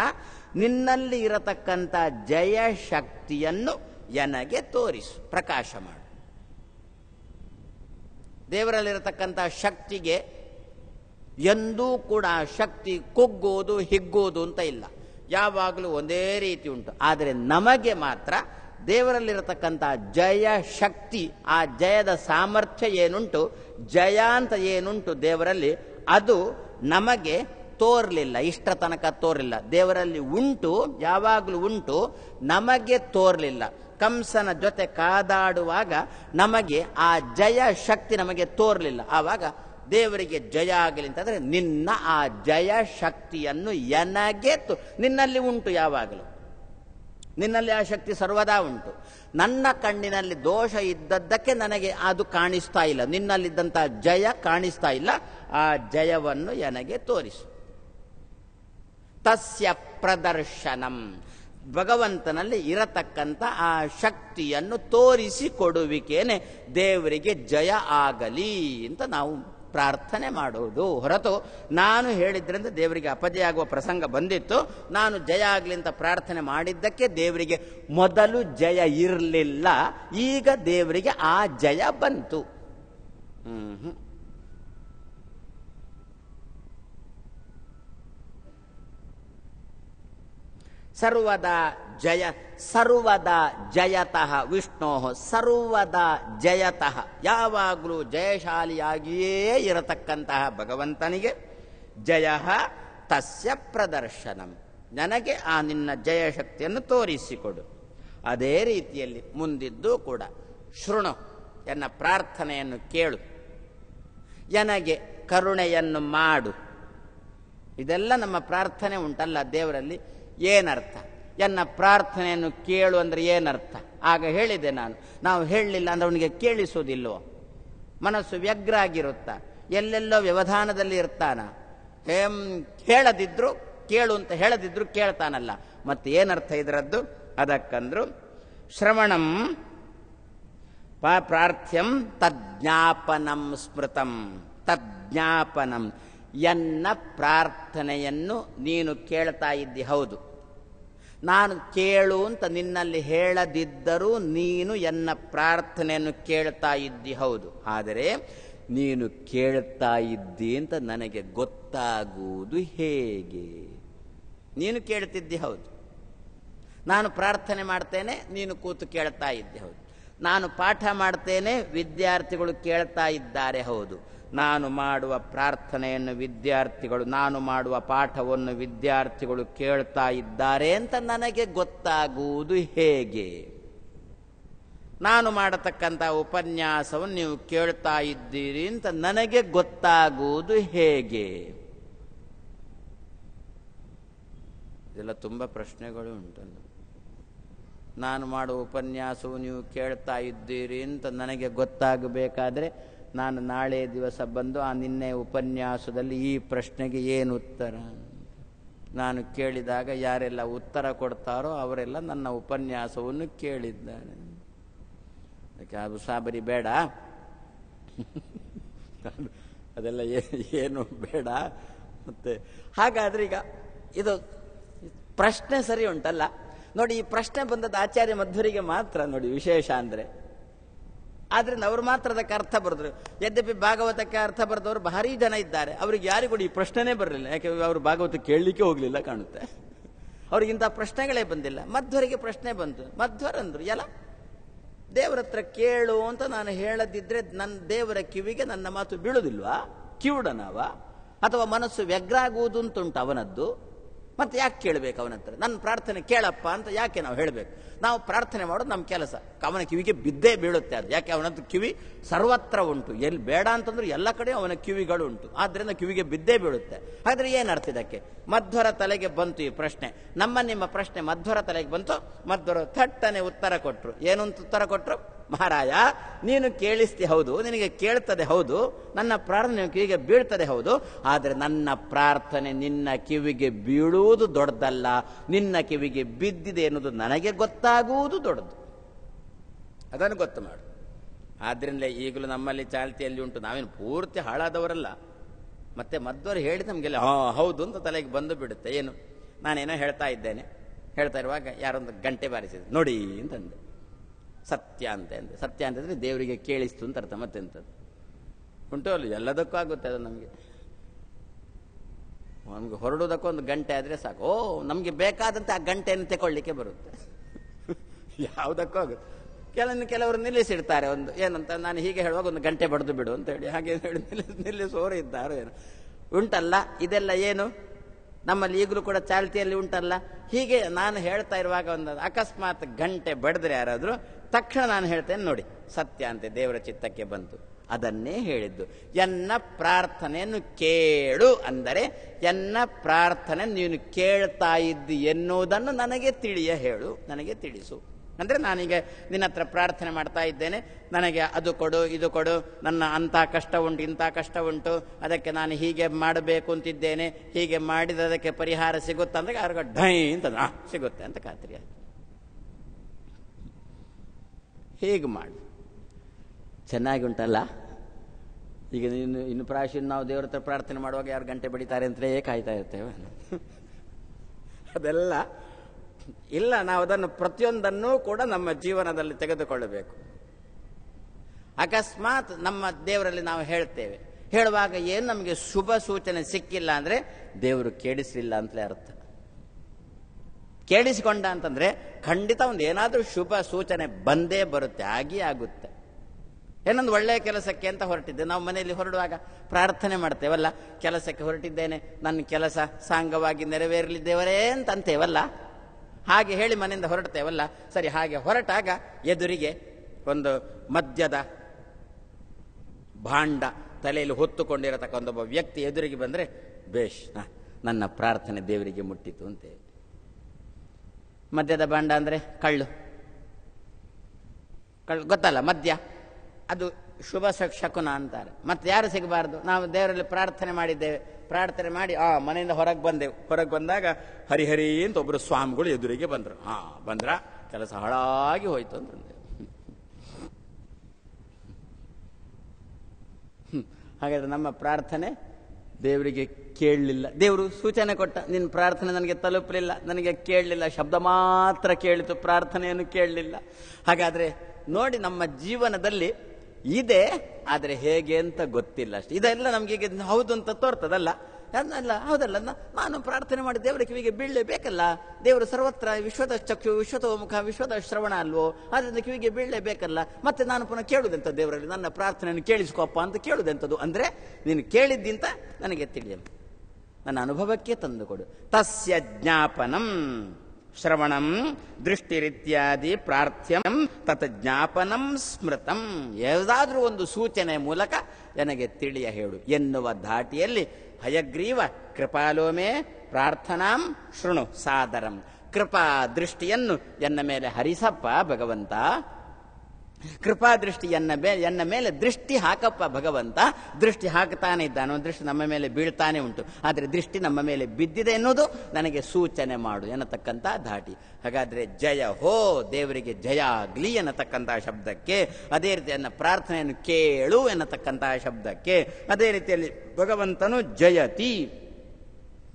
ನಿನ್ನಲ್ಲಿ ಇರತಕ್ಕಂಥ ಜಯ ಶಕ್ತಿಯನ್ನು ಎನಗೆ ತೋರಿಸು ಪ್ರಕಾಶ ಮಾಡು ದೇವರಲ್ಲಿರತಕ್ಕಂಥ ಶಕ್ತಿಗೆ ಎಂದೂ ಕೂಡ ಶಕ್ತಿ ಕುಗ್ಗೋದು ಹಿಗ್ಗೋದು ಅಂತ ಇಲ್ಲ ಯಾವಾಗಲೂ ಒಂದೇ ರೀತಿ ಉಂಟು ಆದರೆ ನಮಗೆ ಮಾತ್ರ ದೇವರಲ್ಲಿರತಕ್ಕಂಥ ಜಯ ಶಕ್ತಿ ಆ ಜಯದ ಸಾಮರ್ಥ್ಯ ಏನುಂಟು ಜಯ ಅಂತ ಏನುಂಟು ದೇವರಲ್ಲಿ ಅದು ನಮಗೆ ತೋರಲಿಲ್ಲ ಇಷ್ಟರ ತನಕ ತೋರಲಿಲ್ಲ ದೇವರಲ್ಲಿ ಉಂಟು ಯಾವಾಗಲೂ ಉಂಟು ನಮಗೆ ತೋರಲಿಲ್ಲ ಕಂಸನ ಜೊತೆ ಕಾದಾಡುವಾಗ ನಮಗೆ ಆ ಜಯ ಶಕ್ತಿ ನಮಗೆ ತೋರಲಿಲ್ಲ ಆವಾಗ ದೇವರಿಗೆ ಜಯ ಆಗಲಿ ಅಂತಂದರೆ ನಿನ್ನ ಆ ಜಯ ಶಕ್ತಿಯನ್ನು ಎನಗೆ ನಿನ್ನಲ್ಲಿ ಉಂಟು ಯಾವಾಗಲೂ ನಿನ್ನಲ್ಲಿ ಆ ಶಕ್ತಿ ಸರ್ವದಾ ಉಂಟು ನನ್ನ ಕಣ್ಣಿನಲ್ಲಿ ದೋಷ ಇದ್ದದ್ದಕ್ಕೆ ನನಗೆ ಅದು ಕಾಣಿಸ್ತಾ ಇಲ್ಲ ನಿನ್ನಲ್ಲಿದ್ದಂಥ ಜಯ ಕಾಣಿಸ್ತಾ ಇಲ್ಲ ಆ ಜಯವನ್ನು ನನಗೆ ತೋರಿಸು ತಸ್ಯ ಪ್ರದರ್ಶನಂ ಭಗವಂತನಲ್ಲಿ ಇರತಕ್ಕಂಥ ಆ ಶಕ್ತಿಯನ್ನು ತೋರಿಸಿ ಕೊಡುವಿಕೆಯೇ ದೇವರಿಗೆ ಜಯ ಆಗಲಿ ಅಂತ ನಾವು ಪ್ರಾರ್ಥನೆ ಮಾಡುವುದು ಹೊರತು ನಾನು ಹೇಳಿದ್ರಿಂದ ದೇವರಿಗೆ ಆಗುವ ಪ್ರಸಂಗ ಬಂದಿತ್ತು ನಾನು ಜಯ ಆಗಲಿ ಅಂತ ಪ್ರಾರ್ಥನೆ ಮಾಡಿದ್ದಕ್ಕೆ ದೇವರಿಗೆ ಮೊದಲು ಜಯ ಇರಲಿಲ್ಲ ಈಗ ದೇವರಿಗೆ ಆ ಜಯ ಬಂತು ಹ್ಞೂ ಸರ್ವದಾ ಜಯ ಸರ್ವದ ಜಯತಃ ವಿಷ್ಣೋ ಸರ್ವದ ಜಯತಃ ಯಾವಾಗಲೂ ಜಯಶಾಲಿಯಾಗಿಯೇ ಇರತಕ್ಕಂತಹ ಭಗವಂತನಿಗೆ ಜಯ ತಸ್ಯ ಪ್ರದರ್ಶನಂ ನನಗೆ ಆ ನಿನ್ನ ಜಯಶಕ್ತಿಯನ್ನು ತೋರಿಸಿಕೊಡು ಅದೇ ರೀತಿಯಲ್ಲಿ ಮುಂದಿದ್ದು ಕೂಡ ಶೃಣು ಎನ್ನ ಪ್ರಾರ್ಥನೆಯನ್ನು ಕೇಳು ನನಗೆ ಕರುಣೆಯನ್ನು ಮಾಡು ಇದೆಲ್ಲ ನಮ್ಮ ಪ್ರಾರ್ಥನೆ ಉಂಟಲ್ಲ ದೇವರಲ್ಲಿ ಏನರ್ಥ ಎನ್ನ ಪ್ರಾರ್ಥನೆಯನ್ನು ಕೇಳು ಅಂದರೆ ಏನರ್ಥ ಆಗ ಹೇಳಿದೆ ನಾನು ನಾವು ಹೇಳಲಿಲ್ಲ ಅಂದರೆ ಅವನಿಗೆ ಕೇಳಿಸೋದಿಲ್ವೋ ಮನಸ್ಸು ವ್ಯಗ್ರ ಆಗಿರುತ್ತ ಎಲ್ಲೆಲ್ಲೋ ವ್ಯವಧಾನದಲ್ಲಿ ಇರ್ತಾನ ಹೇಮ್ ಹೇಳದಿದ್ರು ಕೇಳು ಅಂತ ಹೇಳದಿದ್ರು ಕೇಳ್ತಾನಲ್ಲ ಮತ್ತೆ ಏನರ್ಥ ಇದರದ್ದು ಅದಕ್ಕಂದ್ರು ಶ್ರವಣಂ ಪ್ರಾರ್ಥ್ಯಂ ತಜ್ಞಾಪನಂ ಸ್ಮೃತಂ ತಜ್ಞಾಪನಂ ಎನ್ನ ಪ್ರಾರ್ಥನೆಯನ್ನು ನೀನು ಕೇಳ್ತಾ ಇದ್ದಿ ಹೌದು ನಾನು ಕೇಳು ಅಂತ ನಿನ್ನಲ್ಲಿ ಹೇಳದಿದ್ದರೂ ನೀನು ಎನ್ನ ಪ್ರಾರ್ಥನೆಯನ್ನು ಕೇಳ್ತಾ ಇದ್ದಿ ಹೌದು ಆದರೆ ನೀನು ಕೇಳ್ತಾ ಇದ್ದಿ ಅಂತ ನನಗೆ ಗೊತ್ತಾಗುವುದು ಹೇಗೆ ನೀನು ಕೇಳ್ತಿದ್ದಿ ಹೌದು ನಾನು ಪ್ರಾರ್ಥನೆ ಮಾಡ್ತೇನೆ ನೀನು ಕೂತು ಕೇಳ್ತಾ ಇದ್ದೆ ಹೌದು ನಾನು ಪಾಠ ಮಾಡ್ತೇನೆ ವಿದ್ಯಾರ್ಥಿಗಳು ಕೇಳ್ತಾ ಇದ್ದಾರೆ ಹೌದು ನಾನು ಮಾಡುವ ಪ್ರಾರ್ಥನೆಯನ್ನು ವಿದ್ಯಾರ್ಥಿಗಳು ನಾನು ಮಾಡುವ ಪಾಠವನ್ನು ವಿದ್ಯಾರ್ಥಿಗಳು ಕೇಳ್ತಾ ಇದ್ದಾರೆ ಅಂತ ನನಗೆ ಗೊತ್ತಾಗುವುದು ಹೇಗೆ ನಾನು ಮಾಡತಕ್ಕಂಥ ಉಪನ್ಯಾಸವನ್ನು ನೀವು ಕೇಳ್ತಾ ಇದ್ದೀರಿ ಅಂತ ನನಗೆ ಗೊತ್ತಾಗುವುದು ಹೇಗೆ ಇದೆಲ್ಲ ತುಂಬ ಪ್ರಶ್ನೆಗಳು ಉಂಟಲ್ಲ ನಾನು ಮಾಡುವ ಉಪನ್ಯಾಸವು ನೀವು ಕೇಳ್ತಾ ಇದ್ದೀರಿ ಅಂತ ನನಗೆ ಗೊತ್ತಾಗಬೇಕಾದ್ರೆ ನಾನು ನಾಳೆ ದಿವಸ ಬಂದು ಆ ನಿನ್ನೆ ಉಪನ್ಯಾಸದಲ್ಲಿ ಈ ಪ್ರಶ್ನೆಗೆ ಏನು ಉತ್ತರ ನಾನು ಕೇಳಿದಾಗ ಯಾರೆಲ್ಲ ಉತ್ತರ ಕೊಡ್ತಾರೋ ಅವರೆಲ್ಲ ನನ್ನ ಉಪನ್ಯಾಸವನ್ನು ಕೇಳಿದ್ದಾರೆ ಅದಕ್ಕೆ ಅದು ಸಾಬರಿ ಬೇಡ ಅದೆಲ್ಲ ಏನು ಬೇಡ ಮತ್ತೆ ಹಾಗಾದ್ರೆ ಈಗ ಇದು ಪ್ರಶ್ನೆ ಸರಿ ಉಂಟಲ್ಲ ನೋಡಿ ಈ ಪ್ರಶ್ನೆ ಬಂದದ್ದು ಆಚಾರ್ಯ ಮಧ್ವರಿಗೆ ಮಾತ್ರ ನೋಡಿ ವಿಶೇಷ ಅಂದರೆ ಆದ್ರಿಂದ ಅವ್ರು ಮಾತ್ರ ಅದಕ್ಕೆ ಅರ್ಥ ಬರೆದ್ರು ಯದ್ಯಪಿ ಭಾಗವತಕ್ಕೆ ಅರ್ಥ ಬರೆದವರು ಭಾರಿ ಜನ ಇದ್ದಾರೆ ಅವ್ರಿಗೆ ಯಾರಿಗೂ ಈ ಪ್ರಶ್ನೆನೇ ಬರಲಿಲ್ಲ ಯಾಕೆ ಅವರು ಭಾಗವತ ಕೇಳಲಿಕ್ಕೆ ಹೋಗ್ಲಿಲ್ಲ ಕಾಣುತ್ತೆ ಅವ್ರಿಗಿಂತ ಪ್ರಶ್ನೆಗಳೇ ಬಂದಿಲ್ಲ ಮಧ್ವರಿಗೆ ಪ್ರಶ್ನೆ ಬಂತು ಮಧ್ವರಂದ್ರು ಎಲ್ಲ ದೇವರ ಹತ್ರ ಕೇಳು ಅಂತ ನಾನು ಹೇಳದಿದ್ರೆ ನನ್ನ ದೇವರ ಕಿವಿಗೆ ನನ್ನ ಮಾತು ಬೀಳುದಿಲ್ವಾ ಕಿವುಡನವ ಅಥವಾ ಮನಸ್ಸು ವ್ಯಗ್ರಾಗುವುದು ಅಂತುಂಟು ಅವನದ್ದು ಮತ್ತೆ ಯಾಕೆ ಕೇಳಬೇಕು ಅವನ ಹತ್ರ ನನ್ನ ಪ್ರಾರ್ಥನೆ ಕೇಳಪ್ಪ ಅಂತ ಯಾಕೆ ನಾವು ಹೇಳಬೇಕು ನಾವು ಪ್ರಾರ್ಥನೆ ಮಾಡೋದು ನಮ್ಮ ಕೆಲಸ ಅವನ ಕಿವಿಗೆ ಬಿದ್ದೇ ಬೀಳುತ್ತೆ ಅದು ಯಾಕೆ ಅವನಂತ ಕಿವಿ ಸರ್ವತ್ರ ಉಂಟು ಎಲ್ಲಿ ಬೇಡ ಅಂತಂದ್ರೆ ಎಲ್ಲ ಕಡೆ ಅವನ ಕಿವಿಗಳು ಉಂಟು ಆದ್ದರಿಂದ ಕಿವಿಗೆ ಬಿದ್ದೇ ಬೀಳುತ್ತೆ ಆದರೆ ಏನರ್ಥ ಇದಕ್ಕೆ ಮಧ್ವರ ತಲೆಗೆ ಬಂತು ಈ ಪ್ರಶ್ನೆ ನಮ್ಮ ನಿಮ್ಮ ಪ್ರಶ್ನೆ ಮಧ್ವರ ತಲೆಗೆ ಬಂತು ಮಧ್ವರು ಥಟ್ಟನೆ ಉತ್ತರ ಕೊಟ್ಟರು ಏನಂತ ಉತ್ತರ ಕೊಟ್ಟರು ಮಹಾರಾಯ ನೀನು ಕೇಳಿಸ್ತಿ ಹೌದು ನಿನಗೆ ಕೇಳ್ತದೆ ಹೌದು ನನ್ನ ಪ್ರಾರ್ಥನೆ ಕಿವಿಗೆ ಬೀಳ್ತದೆ ಹೌದು ಆದರೆ ನನ್ನ ಪ್ರಾರ್ಥನೆ ನಿನ್ನ ಕಿವಿಗೆ ಬೀಳುವುದು ದೊಡ್ಡದಲ್ಲ ನಿನ್ನ ಕಿವಿಗೆ ಬಿದ್ದಿದೆ ಎನ್ನುವುದು ನನಗೆ ಗೊತ್ತಾಗುವುದು ದೊಡ್ಡದು ಅದನ್ನು ಗೊತ್ತು ಮಾಡು ಆದ್ದರಿಂದ ಈಗಲೂ ನಮ್ಮಲ್ಲಿ ಚಾಲ್ತಿಯಲ್ಲಿ ಉಂಟು ನಾವೇನು ಪೂರ್ತಿ ಹಾಳಾದವರಲ್ಲ ಮತ್ತೆ ಮದ್ದವರು ಹೇಳಿ ನಮಗೆಲ್ಲ ಹಾಂ ಹೌದು ಅಂತ ತಲೆಗೆ ಬಂದು ಬಿಡುತ್ತೆ ಏನು ನಾನೇನೋ ಹೇಳ್ತಾ ಇದ್ದೇನೆ ಹೇಳ್ತಾ ಇರುವಾಗ ಯಾರೊಂದು ಗಂಟೆ ಬಾರಿಸಿದೆ ನೋಡಿ ಅಂತಂದು ಸತ್ಯ ಅಂತ ಅಂದೆ ಸತ್ಯ ಅಂತಂದರೆ ದೇವರಿಗೆ ಕೇಳಿಸ್ತು ಅಂತ ಅರ್ಥ ಮತ್ತೆ ಅಂತದ್ದು ಉಂಟು ಅಲ್ಲಿ ಎಲ್ಲದಕ್ಕೂ ಆಗುತ್ತೆ ಅದು ನಮಗೆ ನಮಗೆ ಒಂದು ಗಂಟೆ ಆದರೆ ಸಾಕು ಓ ನಮಗೆ ಬೇಕಾದಂತೆ ಆ ಗಂಟೆಯನ್ನು ತಗೊಳ್ಳಿಕ್ಕೆ ಬರುತ್ತೆ ಯಾವುದಕ್ಕೂ ಆಗುತ್ತೆ ಕೆಲವನ್ನು ಕೆಲವರು ನಿಲ್ಲಿಸಿಡ್ತಾರೆ ಒಂದು ಏನಂತ ನಾನು ಹೀಗೆ ಹೇಳುವಾಗ ಒಂದು ಗಂಟೆ ಬಡಿದು ಬಿಡು ಅಂತ ಹೇಳಿ ಹಾಗೆ ಹೇಳಿ ನಿಲ್ಲಿಸಿ ನಿಲ್ಲಿಸೋರು ಇದ್ದಾರೋ ಏನು ಉಂಟಲ್ಲ ಇದೆಲ್ಲ ಏನು ನಮ್ಮಲ್ಲಿ ಈಗಲೂ ಕೂಡ ಚಾಲ್ತಿಯಲ್ಲಿ ಉಂಟಲ್ಲ ಹೀಗೆ ನಾನು ಹೇಳ್ತಾ ಇರುವಾಗ ಒಂದು ಅಕಸ್ಮಾತ್ ಗಂಟೆ ಬಡಿದ್ರೆ ಯಾರಾದರೂ ತಕ್ಷಣ ನಾನು ಹೇಳ್ತೇನೆ ನೋಡಿ ಸತ್ಯ ಅಂತೆ ದೇವರ ಚಿತ್ತಕ್ಕೆ ಬಂತು ಅದನ್ನೇ ಹೇಳಿದ್ದು ಎನ್ನ ಪ್ರಾರ್ಥನೆಯನ್ನು ಕೇಳು ಅಂದರೆ ಎನ್ನ ಪ್ರಾರ್ಥನೆ ನೀನು ಕೇಳ್ತಾ ಇದ್ದಿ ಎನ್ನುವುದನ್ನು ನನಗೆ ತಿಳಿಯ ಹೇಳು ನನಗೆ ತಿಳಿಸು ಅಂದರೆ ನಾನೀಗ ನಿನ್ನ ಹತ್ರ ಪ್ರಾರ್ಥನೆ ಮಾಡ್ತಾ ಇದ್ದೇನೆ ನನಗೆ ಅದು ಕೊಡು ಇದು ಕೊಡು ನನ್ನ ಅಂಥ ಕಷ್ಟ ಉಂಟು ಇಂಥ ಕಷ್ಟ ಉಂಟು ಅದಕ್ಕೆ ನಾನು ಹೀಗೆ ಮಾಡಬೇಕು ಅಂತಿದ್ದೇನೆ ಹೀಗೆ ಮಾಡಿದ ಅದಕ್ಕೆ ಪರಿಹಾರ ಸಿಗುತ್ತೆ ಅಂದಾಗ ಅವ್ರಿಗೆ ಡೈ ಅಂತ ಸಿಗುತ್ತೆ ಅಂತ ಖಾತ್ರಿ ಆಯಿತು ಹೀಗೆ ಮಾಡಿ ಚೆನ್ನಾಗಿ ಉಂಟಲ್ಲ ಈಗ ಇನ್ನು ಇನ್ನು ಪ್ರಾಯಶ್ ನಾವು ದೇವ್ರ ಹತ್ರ ಪ್ರಾರ್ಥನೆ ಮಾಡುವಾಗ ಯಾರು ಗಂಟೆ ಬಡಿತಾರೆ ಅಂತಲೇ ಕಾಯ್ತಾ ಇರ್ತೇವೆ ಅದೆಲ್ಲ ಇಲ್ಲ ನಾವು ಅದನ್ನು ಪ್ರತಿಯೊಂದನ್ನು ಕೂಡ ನಮ್ಮ ಜೀವನದಲ್ಲಿ ತೆಗೆದುಕೊಳ್ಳಬೇಕು ಅಕಸ್ಮಾತ್ ನಮ್ಮ ದೇವರಲ್ಲಿ ನಾವು ಹೇಳ್ತೇವೆ ಹೇಳುವಾಗ ಏನು ನಮಗೆ ಶುಭ ಸೂಚನೆ ಸಿಕ್ಕಿಲ್ಲ ಅಂದರೆ ದೇವರು ಕೇಳಿಸಲಿಲ್ಲ ಅಂತಲೇ ಅರ್ಥ ಕೇಳಿಸಿಕೊಂಡ ಅಂತಂದರೆ ಖಂಡಿತ ಒಂದು ಏನಾದರೂ ಶುಭ ಸೂಚನೆ ಬಂದೇ ಬರುತ್ತೆ ಆಗಿ ಆಗುತ್ತೆ ಏನೊಂದು ಒಳ್ಳೆಯ ಕೆಲಸಕ್ಕೆ ಅಂತ ಹೊರಟಿದ್ದೆ ನಾವು ಮನೆಯಲ್ಲಿ ಹೊರಡುವಾಗ ಪ್ರಾರ್ಥನೆ ಮಾಡ್ತೇವಲ್ಲ ಕೆಲಸಕ್ಕೆ ಹೊರಟಿದ್ದೇನೆ ನನ್ನ ಕೆಲಸ ಸಾಂಗವಾಗಿ ನೆರವೇರಲಿ ದೇವರೇ ಅಂತ ಅಂತೇವಲ್ಲ ಹಾಗೆ ಹೇಳಿ ಮನೆಯಿಂದ ಹೊರಡ್ತೇವಲ್ಲ ಸರಿ ಹಾಗೆ ಹೊರಟಾಗ ಎದುರಿಗೆ ಒಂದು ಮದ್ಯದ ಭಾಂಡ ತಲೆಯಲ್ಲಿ ಹೊತ್ತುಕೊಂಡಿರತಕ್ಕಂಥ ಒಬ್ಬ ವ್ಯಕ್ತಿ ಎದುರಿಗೆ ಬಂದರೆ ಬೇಷ್ ನನ್ನ ಪ್ರಾರ್ಥನೆ ದೇವರಿಗೆ ಮುಟ್ಟಿತು ಅಂತ ಮದ್ಯದ ಭಾಂಡ ಅಂದರೆ ಕಳ್ಳು ಕಳ್ಳು ಗೊತ್ತಲ್ಲ ಮದ್ಯ ಅದು ಶುಭ ಶಕುನ ಅಂತಾರೆ ಮತ್ತೆ ಯಾರು ಸಿಗಬಾರ್ದು ನಾವು ದೇವರಲ್ಲಿ ಪ್ರಾರ್ಥನೆ ಮಾಡಿದ್ದೇವೆ ಪ್ರಾರ್ಥನೆ ಮಾಡಿ ಆ ಮನೆಯಿಂದ ಹೊರಗೆ ಬಂದೆವು ಹೊರಗೆ ಬಂದಾಗ ಹರಿಹರಿ ಅಂತ ಒಬ್ಬರು ಸ್ವಾಮಿಗಳು ಎದುರಿಗೆ ಬಂದರು ಹಾಂ ಬಂದ್ರ ಕೆಲಸ ಹಾಳಾಗಿ ಹೋಯ್ತು ಅಂತಂದೆ ಹಾಗಾದ್ರೆ ನಮ್ಮ ಪ್ರಾರ್ಥನೆ ದೇವರಿಗೆ ಕೇಳಲಿಲ್ಲ ದೇವರು ಸೂಚನೆ ಕೊಟ್ಟ ನಿನ್ನ ಪ್ರಾರ್ಥನೆ ನನಗೆ ತಲುಪಲಿಲ್ಲ ನನಗೆ ಕೇಳಲಿಲ್ಲ ಶಬ್ದ ಮಾತ್ರ ಕೇಳಿತು ಪ್ರಾರ್ಥನೆಯನ್ನು ಕೇಳಲಿಲ್ಲ ಹಾಗಾದರೆ ನೋಡಿ ನಮ್ಮ ಜೀವನದಲ್ಲಿ ಇದೆ ಆದರೆ ಹೇಗೆ ಅಂತ ಗೊತ್ತಿಲ್ಲ ಅಷ್ಟೆ ಇದೆಲ್ಲ ನಮಗೀಗ ಹೌದು ಅಂತ ತೋರ್ತದಲ್ಲ ಅಲ್ಲ ಹೌದಲ್ಲ ನಾನು ಪ್ರಾರ್ಥನೆ ಮಾಡಿ ದೇವರ ಕಿವಿಗೆ ಬೀಳಲೇಬೇಕಲ್ಲ ದೇವರು ಸರ್ವತ್ರ ವಿಶ್ವದ ಚಕ್ಷು ಮುಖ ವಿಶ್ವದ ಶ್ರವಣ ಅಲ್ವೋ ಅದರಿಂದ ಕಿವಿಗೆ ಬೀಳಲೇಬೇಕಲ್ಲ ಮತ್ತೆ ನಾನು ಪುನಃ ಕೇಳುವುದಂತ ದೇವರಲ್ಲಿ ನನ್ನ ಪ್ರಾರ್ಥನೆಯನ್ನು ಕೇಳಿಸ್ಕೊಪ್ಪ ಅಂತ ಕೇಳುವುದಂಥದ್ದು ಅಂದರೆ ನೀನು ಕೇಳಿದ್ದಿಂತ ನನಗೆ ತಿಳಿಯಲ್ಲ ನನ್ನ ಅನುಭವಕ್ಕೆ ತಂದುಕೊಡು ತಸ್ಯ ಜ್ಞಾಪನಂ ಶ್ರವಣಂ ದೃಷ್ಟಿರಿತ್ಯಾದಿ ಪ್ರಾರ್ಥ್ಯಂ ತತ್ ಜ್ಞಾಪನಂ ಸ್ಮೃತಂ ಯಾವುದಾದ್ರೂ ಒಂದು ಸೂಚನೆ ಮೂಲಕ ನನಗೆ ತಿಳಿಯ ಹೇಳು ಎನ್ನುವ ಧಾಟಿಯಲ್ಲಿ ಹಯಗ್ರೀವ ಕೃಪಾಲೋಮೆ ಪ್ರಾರ್ಥನಾಂ ಶೃಣು ಸಾದರಂ ಕೃಪಾ ದೃಷ್ಟಿಯನ್ನು ಎನ್ನ ಮೇಲೆ ಹರಿಸಪ್ಪ ಭಗವಂತ ಕೃಪಾ ದೃಷ್ಟಿ ಎನ್ನ ಮೇಲೆ ದೃಷ್ಟಿ ಹಾಕಪ್ಪ ಭಗವಂತ ದೃಷ್ಟಿ ಹಾಕ್ತಾನೆ ಇದ್ದಾನೋ ದೃಷ್ಟಿ ನಮ್ಮ ಮೇಲೆ ಬೀಳ್ತಾನೆ ಉಂಟು ಆದರೆ ದೃಷ್ಟಿ ನಮ್ಮ ಮೇಲೆ ಬಿದ್ದಿದೆ ಎನ್ನುವುದು ನನಗೆ ಸೂಚನೆ ಮಾಡು ಎನ್ನತಕ್ಕಂಥ ಧಾಟಿ ಹಾಗಾದರೆ ಜಯ ಹೋ ದೇವರಿಗೆ ಜಯ ಆಗಲಿ ಎನ್ನತಕ್ಕಂಥ ಶಬ್ದಕ್ಕೆ ಅದೇ ರೀತಿಯನ್ನು ಪ್ರಾರ್ಥನೆಯನ್ನು ಕೇಳು ಎನ್ನತಕ್ಕಂತಹ ಶಬ್ದಕ್ಕೆ ಅದೇ ರೀತಿಯಲ್ಲಿ ಭಗವಂತನು ಜಯತಿ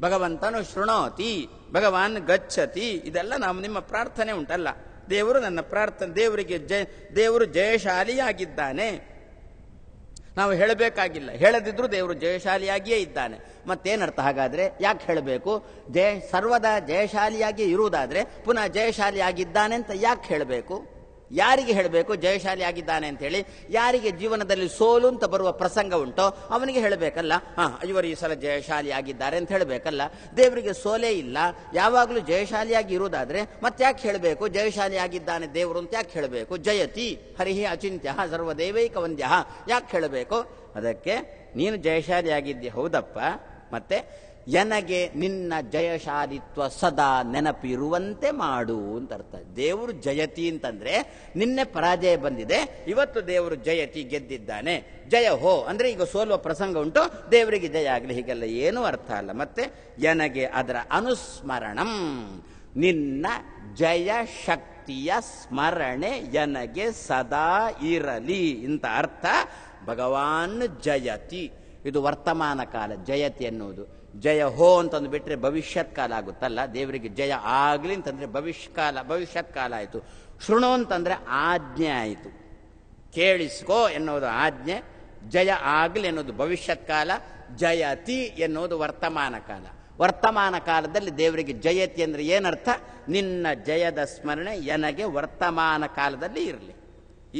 ಭಗವಂತನು ಶೃಣೋತಿ ಭಗವಾನ್ ಗಚ್ಚತಿ ಇದೆಲ್ಲ ನಾವು ನಿಮ್ಮ ಪ್ರಾರ್ಥನೆ ಉಂಟಲ್ಲ ದೇವರು ನನ್ನ ಪ್ರಾರ್ಥನೆ ದೇವರಿಗೆ ಜಯ ದೇವರು ಜಯಶಾಲಿಯಾಗಿದ್ದಾನೆ ನಾವು ಹೇಳಬೇಕಾಗಿಲ್ಲ ಹೇಳದಿದ್ರು ದೇವರು ಜಯಶಾಲಿಯಾಗಿಯೇ ಇದ್ದಾನೆ ಮತ್ತೇನರ್ಥ ಹಾಗಾದರೆ ಯಾಕೆ ಹೇಳಬೇಕು ಜಯ ಸರ್ವದಾ ಜಯಶಾಲಿಯಾಗಿ ಇರುವುದಾದರೆ ಪುನಃ ಜಯಶಾಲಿಯಾಗಿದ್ದಾನೆ ಅಂತ ಯಾಕೆ ಹೇಳಬೇಕು ಯಾರಿಗೆ ಹೇಳಬೇಕು ಜಯಶಾಲಿ ಆಗಿದ್ದಾನೆ ಅಂತೇಳಿ ಯಾರಿಗೆ ಜೀವನದಲ್ಲಿ ಸೋಲು ಅಂತ ಬರುವ ಪ್ರಸಂಗ ಉಂಟೋ ಅವನಿಗೆ ಹೇಳಬೇಕಲ್ಲ ಹಾಂ ಇವರು ಈ ಸಲ ಜಯಶಾಲಿ ಆಗಿದ್ದಾರೆ ಅಂತ ಹೇಳಬೇಕಲ್ಲ ದೇವರಿಗೆ ಸೋಲೇ ಇಲ್ಲ ಯಾವಾಗಲೂ ಜಯಶಾಲಿಯಾಗಿ ಇರುವುದಾದರೆ ಯಾಕೆ ಹೇಳಬೇಕು ಜಯಶಾಲಿ ಆಗಿದ್ದಾನೆ ದೇವರು ಅಂತ ಯಾಕೆ ಹೇಳಬೇಕು ಜಯತಿ ಹರಿಹಿ ಅಚಿಂತ್ಯ ಸರ್ವದೇವೈಕ ವಂದ್ಯ ಯಾಕೆ ಹೇಳಬೇಕು ಅದಕ್ಕೆ ನೀನು ಜಯಶಾಲಿಯಾಗಿದ್ದೆ ಹೌದಪ್ಪ ಮತ್ತೆ ಎನಗೆ ನಿನ್ನ ಜಯಶಾಲಿತ್ವ ಸದಾ ನೆನಪಿರುವಂತೆ ಮಾಡು ಅಂತ ಅರ್ಥ ದೇವರು ಜಯತಿ ಅಂತಂದ್ರೆ ನಿನ್ನೆ ಪರಾಜಯ ಬಂದಿದೆ ಇವತ್ತು ದೇವರು ಜಯತಿ ಗೆದ್ದಿದ್ದಾನೆ ಜಯ ಹೋ ಅಂದ್ರೆ ಈಗ ಸೋಲುವ ಪ್ರಸಂಗ ಉಂಟು ದೇವರಿಗೆ ಜಯ ಆಗಲಿ ಹೀಗೆಲ್ಲ ಏನೂ ಅರ್ಥ ಅಲ್ಲ ಮತ್ತೆ ಎನಗೆ ಅದರ ಅನುಸ್ಮರಣಂ ನಿನ್ನ ಜಯ ಶಕ್ತಿಯ ಸ್ಮರಣೆ ಎನಗೆ ಸದಾ ಇರಲಿ ಇಂತ ಅರ್ಥ ಭಗವಾನ್ ಜಯತಿ ಇದು ವರ್ತಮಾನ ಕಾಲ ಜಯತಿ ಎನ್ನುವುದು ಜಯ ಹೋ ಅಂತಂದು ಬಿಟ್ಟರೆ ಭವಿಷ್ಯತ್ ಕಾಲ ಆಗುತ್ತಲ್ಲ ದೇವರಿಗೆ ಜಯ ಆಗಲಿ ಅಂತಂದರೆ ಭವಿಷ್ಯ ಕಾಲ ಭವಿಷ್ಯತ್ ಕಾಲ ಆಯಿತು ಶೃಣು ಅಂತಂದರೆ ಆಜ್ಞೆ ಆಯಿತು ಕೇಳಿಸ್ಕೋ ಎನ್ನುವುದು ಆಜ್ಞೆ ಜಯ ಆಗಲಿ ಎನ್ನುವುದು ಭವಿಷ್ಯತ್ ಕಾಲ ಜಯತಿ ಎನ್ನುವುದು ವರ್ತಮಾನ ಕಾಲ ವರ್ತಮಾನ ಕಾಲದಲ್ಲಿ ದೇವರಿಗೆ ಜಯತಿ ಅಂದರೆ ಏನರ್ಥ ನಿನ್ನ ಜಯದ ಸ್ಮರಣೆ ನನಗೆ ವರ್ತಮಾನ ಕಾಲದಲ್ಲಿ ಇರಲಿ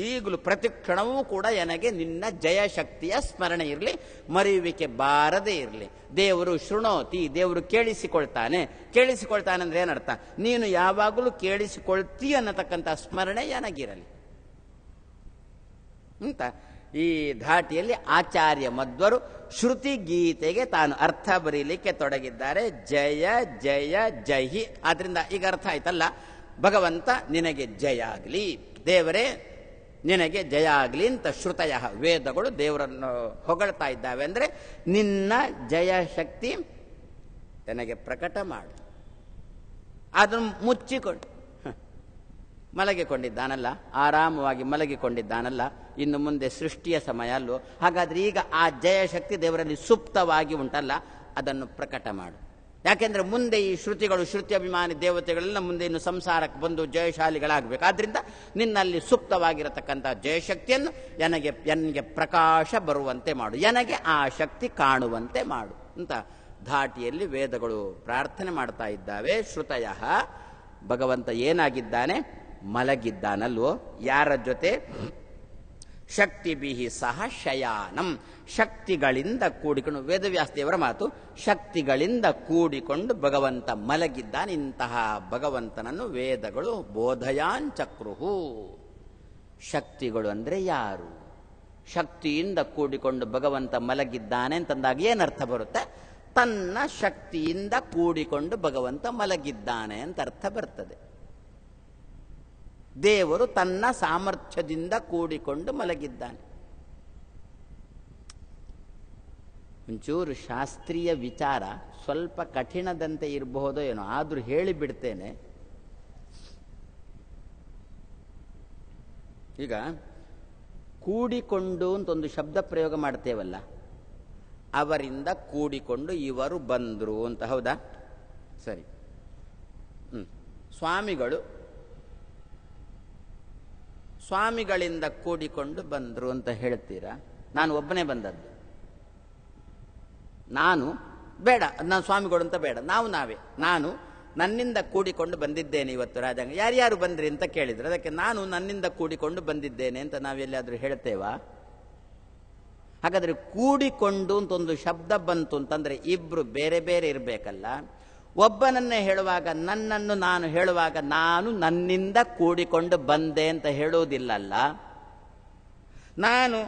ಈಗಲೂ ಪ್ರತಿ ಕ್ಷಣವೂ ಕೂಡ ನನಗೆ ನಿನ್ನ ಜಯಶಕ್ತಿಯ ಸ್ಮರಣೆ ಇರಲಿ ಮರೆಯುವಿಕೆ ಬಾರದೇ ಇರಲಿ ದೇವರು ಶೃಣೋತಿ ದೇವರು ಕೇಳಿಸಿಕೊಳ್ತಾನೆ ಕೇಳಿಸಿಕೊಳ್ತಾನೆ ಅಂದ್ರೆ ಏನರ್ಥ ನೀನು ಯಾವಾಗಲೂ ಕೇಳಿಸಿಕೊಳ್ತೀಯ ಅನ್ನತಕ್ಕಂಥ ಸ್ಮರಣೆ ನನಗಿರಲಿ ಅಂತ ಈ ಧಾಟಿಯಲ್ಲಿ ಆಚಾರ್ಯ ಮಧ್ವರು ಶ್ರುತಿ ಗೀತೆಗೆ ತಾನು ಅರ್ಥ ಬರೀಲಿಕ್ಕೆ ತೊಡಗಿದ್ದಾರೆ ಜಯ ಜಯ ಹಿ ಆದ್ರಿಂದ ಈಗ ಅರ್ಥ ಆಯ್ತಲ್ಲ ಭಗವಂತ ನಿನಗೆ ಜಯ ಆಗಲಿ ದೇವರೇ ನಿನಗೆ ಜಯ ಆಗಲಿ ಅಂತ ಶ್ರುತಯ ವೇದಗಳು ದೇವರನ್ನು ಹೊಗಳ್ತಾ ಇದ್ದಾವೆ ಅಂದರೆ ನಿನ್ನ ಜಯ ಶಕ್ತಿ ನನಗೆ ಪ್ರಕಟ ಮಾಡು ಅದನ್ನು ಮುಚ್ಚಿಕೊಂಡು ಮಲಗಿಕೊಂಡಿದ್ದಾನಲ್ಲ ಆರಾಮವಾಗಿ ಮಲಗಿಕೊಂಡಿದ್ದಾನಲ್ಲ ಇನ್ನು ಮುಂದೆ ಸೃಷ್ಟಿಯ ಸಮಯ ಅಲ್ಲೋ ಹಾಗಾದರೆ ಈಗ ಆ ಜಯಶಕ್ತಿ ದೇವರಲ್ಲಿ ಸುಪ್ತವಾಗಿ ಉಂಟಲ್ಲ ಅದನ್ನು ಪ್ರಕಟ ಮಾಡು ಯಾಕೆಂದರೆ ಮುಂದೆ ಈ ಶ್ರುತಿಗಳು ಶ್ರುತಿ ಅಭಿಮಾನಿ ದೇವತೆಗಳೆಲ್ಲ ಮುಂದೆ ಇನ್ನು ಸಂಸಾರಕ್ಕೆ ಬಂದು ಜಯಶಾಲಿಗಳಾಗಬೇಕು ಆದ್ದರಿಂದ ನಿನ್ನಲ್ಲಿ ಸುಪ್ತವಾಗಿರತಕ್ಕಂಥ ಜಯಶಕ್ತಿಯನ್ನು ನನಗೆ ನನಗೆ ಪ್ರಕಾಶ ಬರುವಂತೆ ಮಾಡು ನನಗೆ ಆ ಶಕ್ತಿ ಕಾಣುವಂತೆ ಮಾಡು ಅಂತ ಧಾಟಿಯಲ್ಲಿ ವೇದಗಳು ಪ್ರಾರ್ಥನೆ ಮಾಡ್ತಾ ಇದ್ದಾವೆ ಶ್ರುತಯ ಭಗವಂತ ಏನಾಗಿದ್ದಾನೆ ಮಲಗಿದ್ದಾನಲ್ವೋ ಯಾರ ಜೊತೆ ಶಕ್ತಿ ಬಿಹಿ ಸಹ ಶಯಾನಂ ಶಕ್ತಿಗಳಿಂದ ಕೂಡಿಕೊಂಡು ವೇದವ್ಯಾಸದೇವರ ಮಾತು ಶಕ್ತಿಗಳಿಂದ ಕೂಡಿಕೊಂಡು ಭಗವಂತ ಇಂತಹ ಭಗವಂತನನ್ನು ವೇದಗಳು ಬೋಧಯಾಂಚಕ್ರುಹು ಶಕ್ತಿಗಳು ಅಂದರೆ ಯಾರು ಶಕ್ತಿಯಿಂದ ಕೂಡಿಕೊಂಡು ಭಗವಂತ ಮಲಗಿದ್ದಾನೆ ಅಂತಂದಾಗ ಏನರ್ಥ ಬರುತ್ತೆ ತನ್ನ ಶಕ್ತಿಯಿಂದ ಕೂಡಿಕೊಂಡು ಭಗವಂತ ಮಲಗಿದ್ದಾನೆ ಅಂತ ಅರ್ಥ ಬರ್ತದೆ ದೇವರು ತನ್ನ ಸಾಮರ್ಥ್ಯದಿಂದ ಕೂಡಿಕೊಂಡು ಮಲಗಿದ್ದಾನೆ ಒಂಚೂರು ಶಾಸ್ತ್ರೀಯ ವಿಚಾರ ಸ್ವಲ್ಪ ಕಠಿಣದಂತೆ ಇರಬಹುದೋ ಏನೋ ಆದರೂ ಹೇಳಿಬಿಡ್ತೇನೆ ಈಗ ಕೂಡಿಕೊಂಡು ಅಂತ ಒಂದು ಶಬ್ದ ಪ್ರಯೋಗ ಮಾಡ್ತೇವಲ್ಲ ಅವರಿಂದ ಕೂಡಿಕೊಂಡು ಇವರು ಬಂದರು ಅಂತ ಹೌದಾ ಸರಿ ಸ್ವಾಮಿಗಳು ಸ್ವಾಮಿಗಳಿಂದ ಕೂಡಿಕೊಂಡು ಬಂದರು ಅಂತ ಹೇಳ್ತೀರಾ ನಾನು ಒಬ್ಬನೇ ಬಂದದ್ದು ನಾನು ಬೇಡ ನಾನು ಸ್ವಾಮಿಗಳು ಅಂತ ಬೇಡ ನಾವು ನಾವೇ ನಾನು ನನ್ನಿಂದ ಕೂಡಿಕೊಂಡು ಬಂದಿದ್ದೇನೆ ಇವತ್ತು ರಾಜಾಂಗ ಯಾರ್ಯಾರು ಬಂದ್ರಿ ಅಂತ ಕೇಳಿದ್ರು ಅದಕ್ಕೆ ನಾನು ನನ್ನಿಂದ ಕೂಡಿಕೊಂಡು ಬಂದಿದ್ದೇನೆ ಅಂತ ನಾವೆಲ್ಲಾದರೂ ಹೇಳ್ತೇವಾ ಹಾಗಾದರೆ ಕೂಡಿಕೊಂಡು ಅಂತ ಒಂದು ಶಬ್ದ ಬಂತು ಅಂತಂದರೆ ಇಬ್ಬರು ಬೇರೆ ಬೇರೆ ಇರಬೇಕಲ್ಲ ಒಬ್ಬನನ್ನೇ ಹೇಳುವಾಗ ನನ್ನನ್ನು ನಾನು ಹೇಳುವಾಗ ನಾನು ನನ್ನಿಂದ ಕೂಡಿಕೊಂಡು ಬಂದೆ ಅಂತ ಹೇಳುವುದಿಲ್ಲಲ್ಲ ನಾನು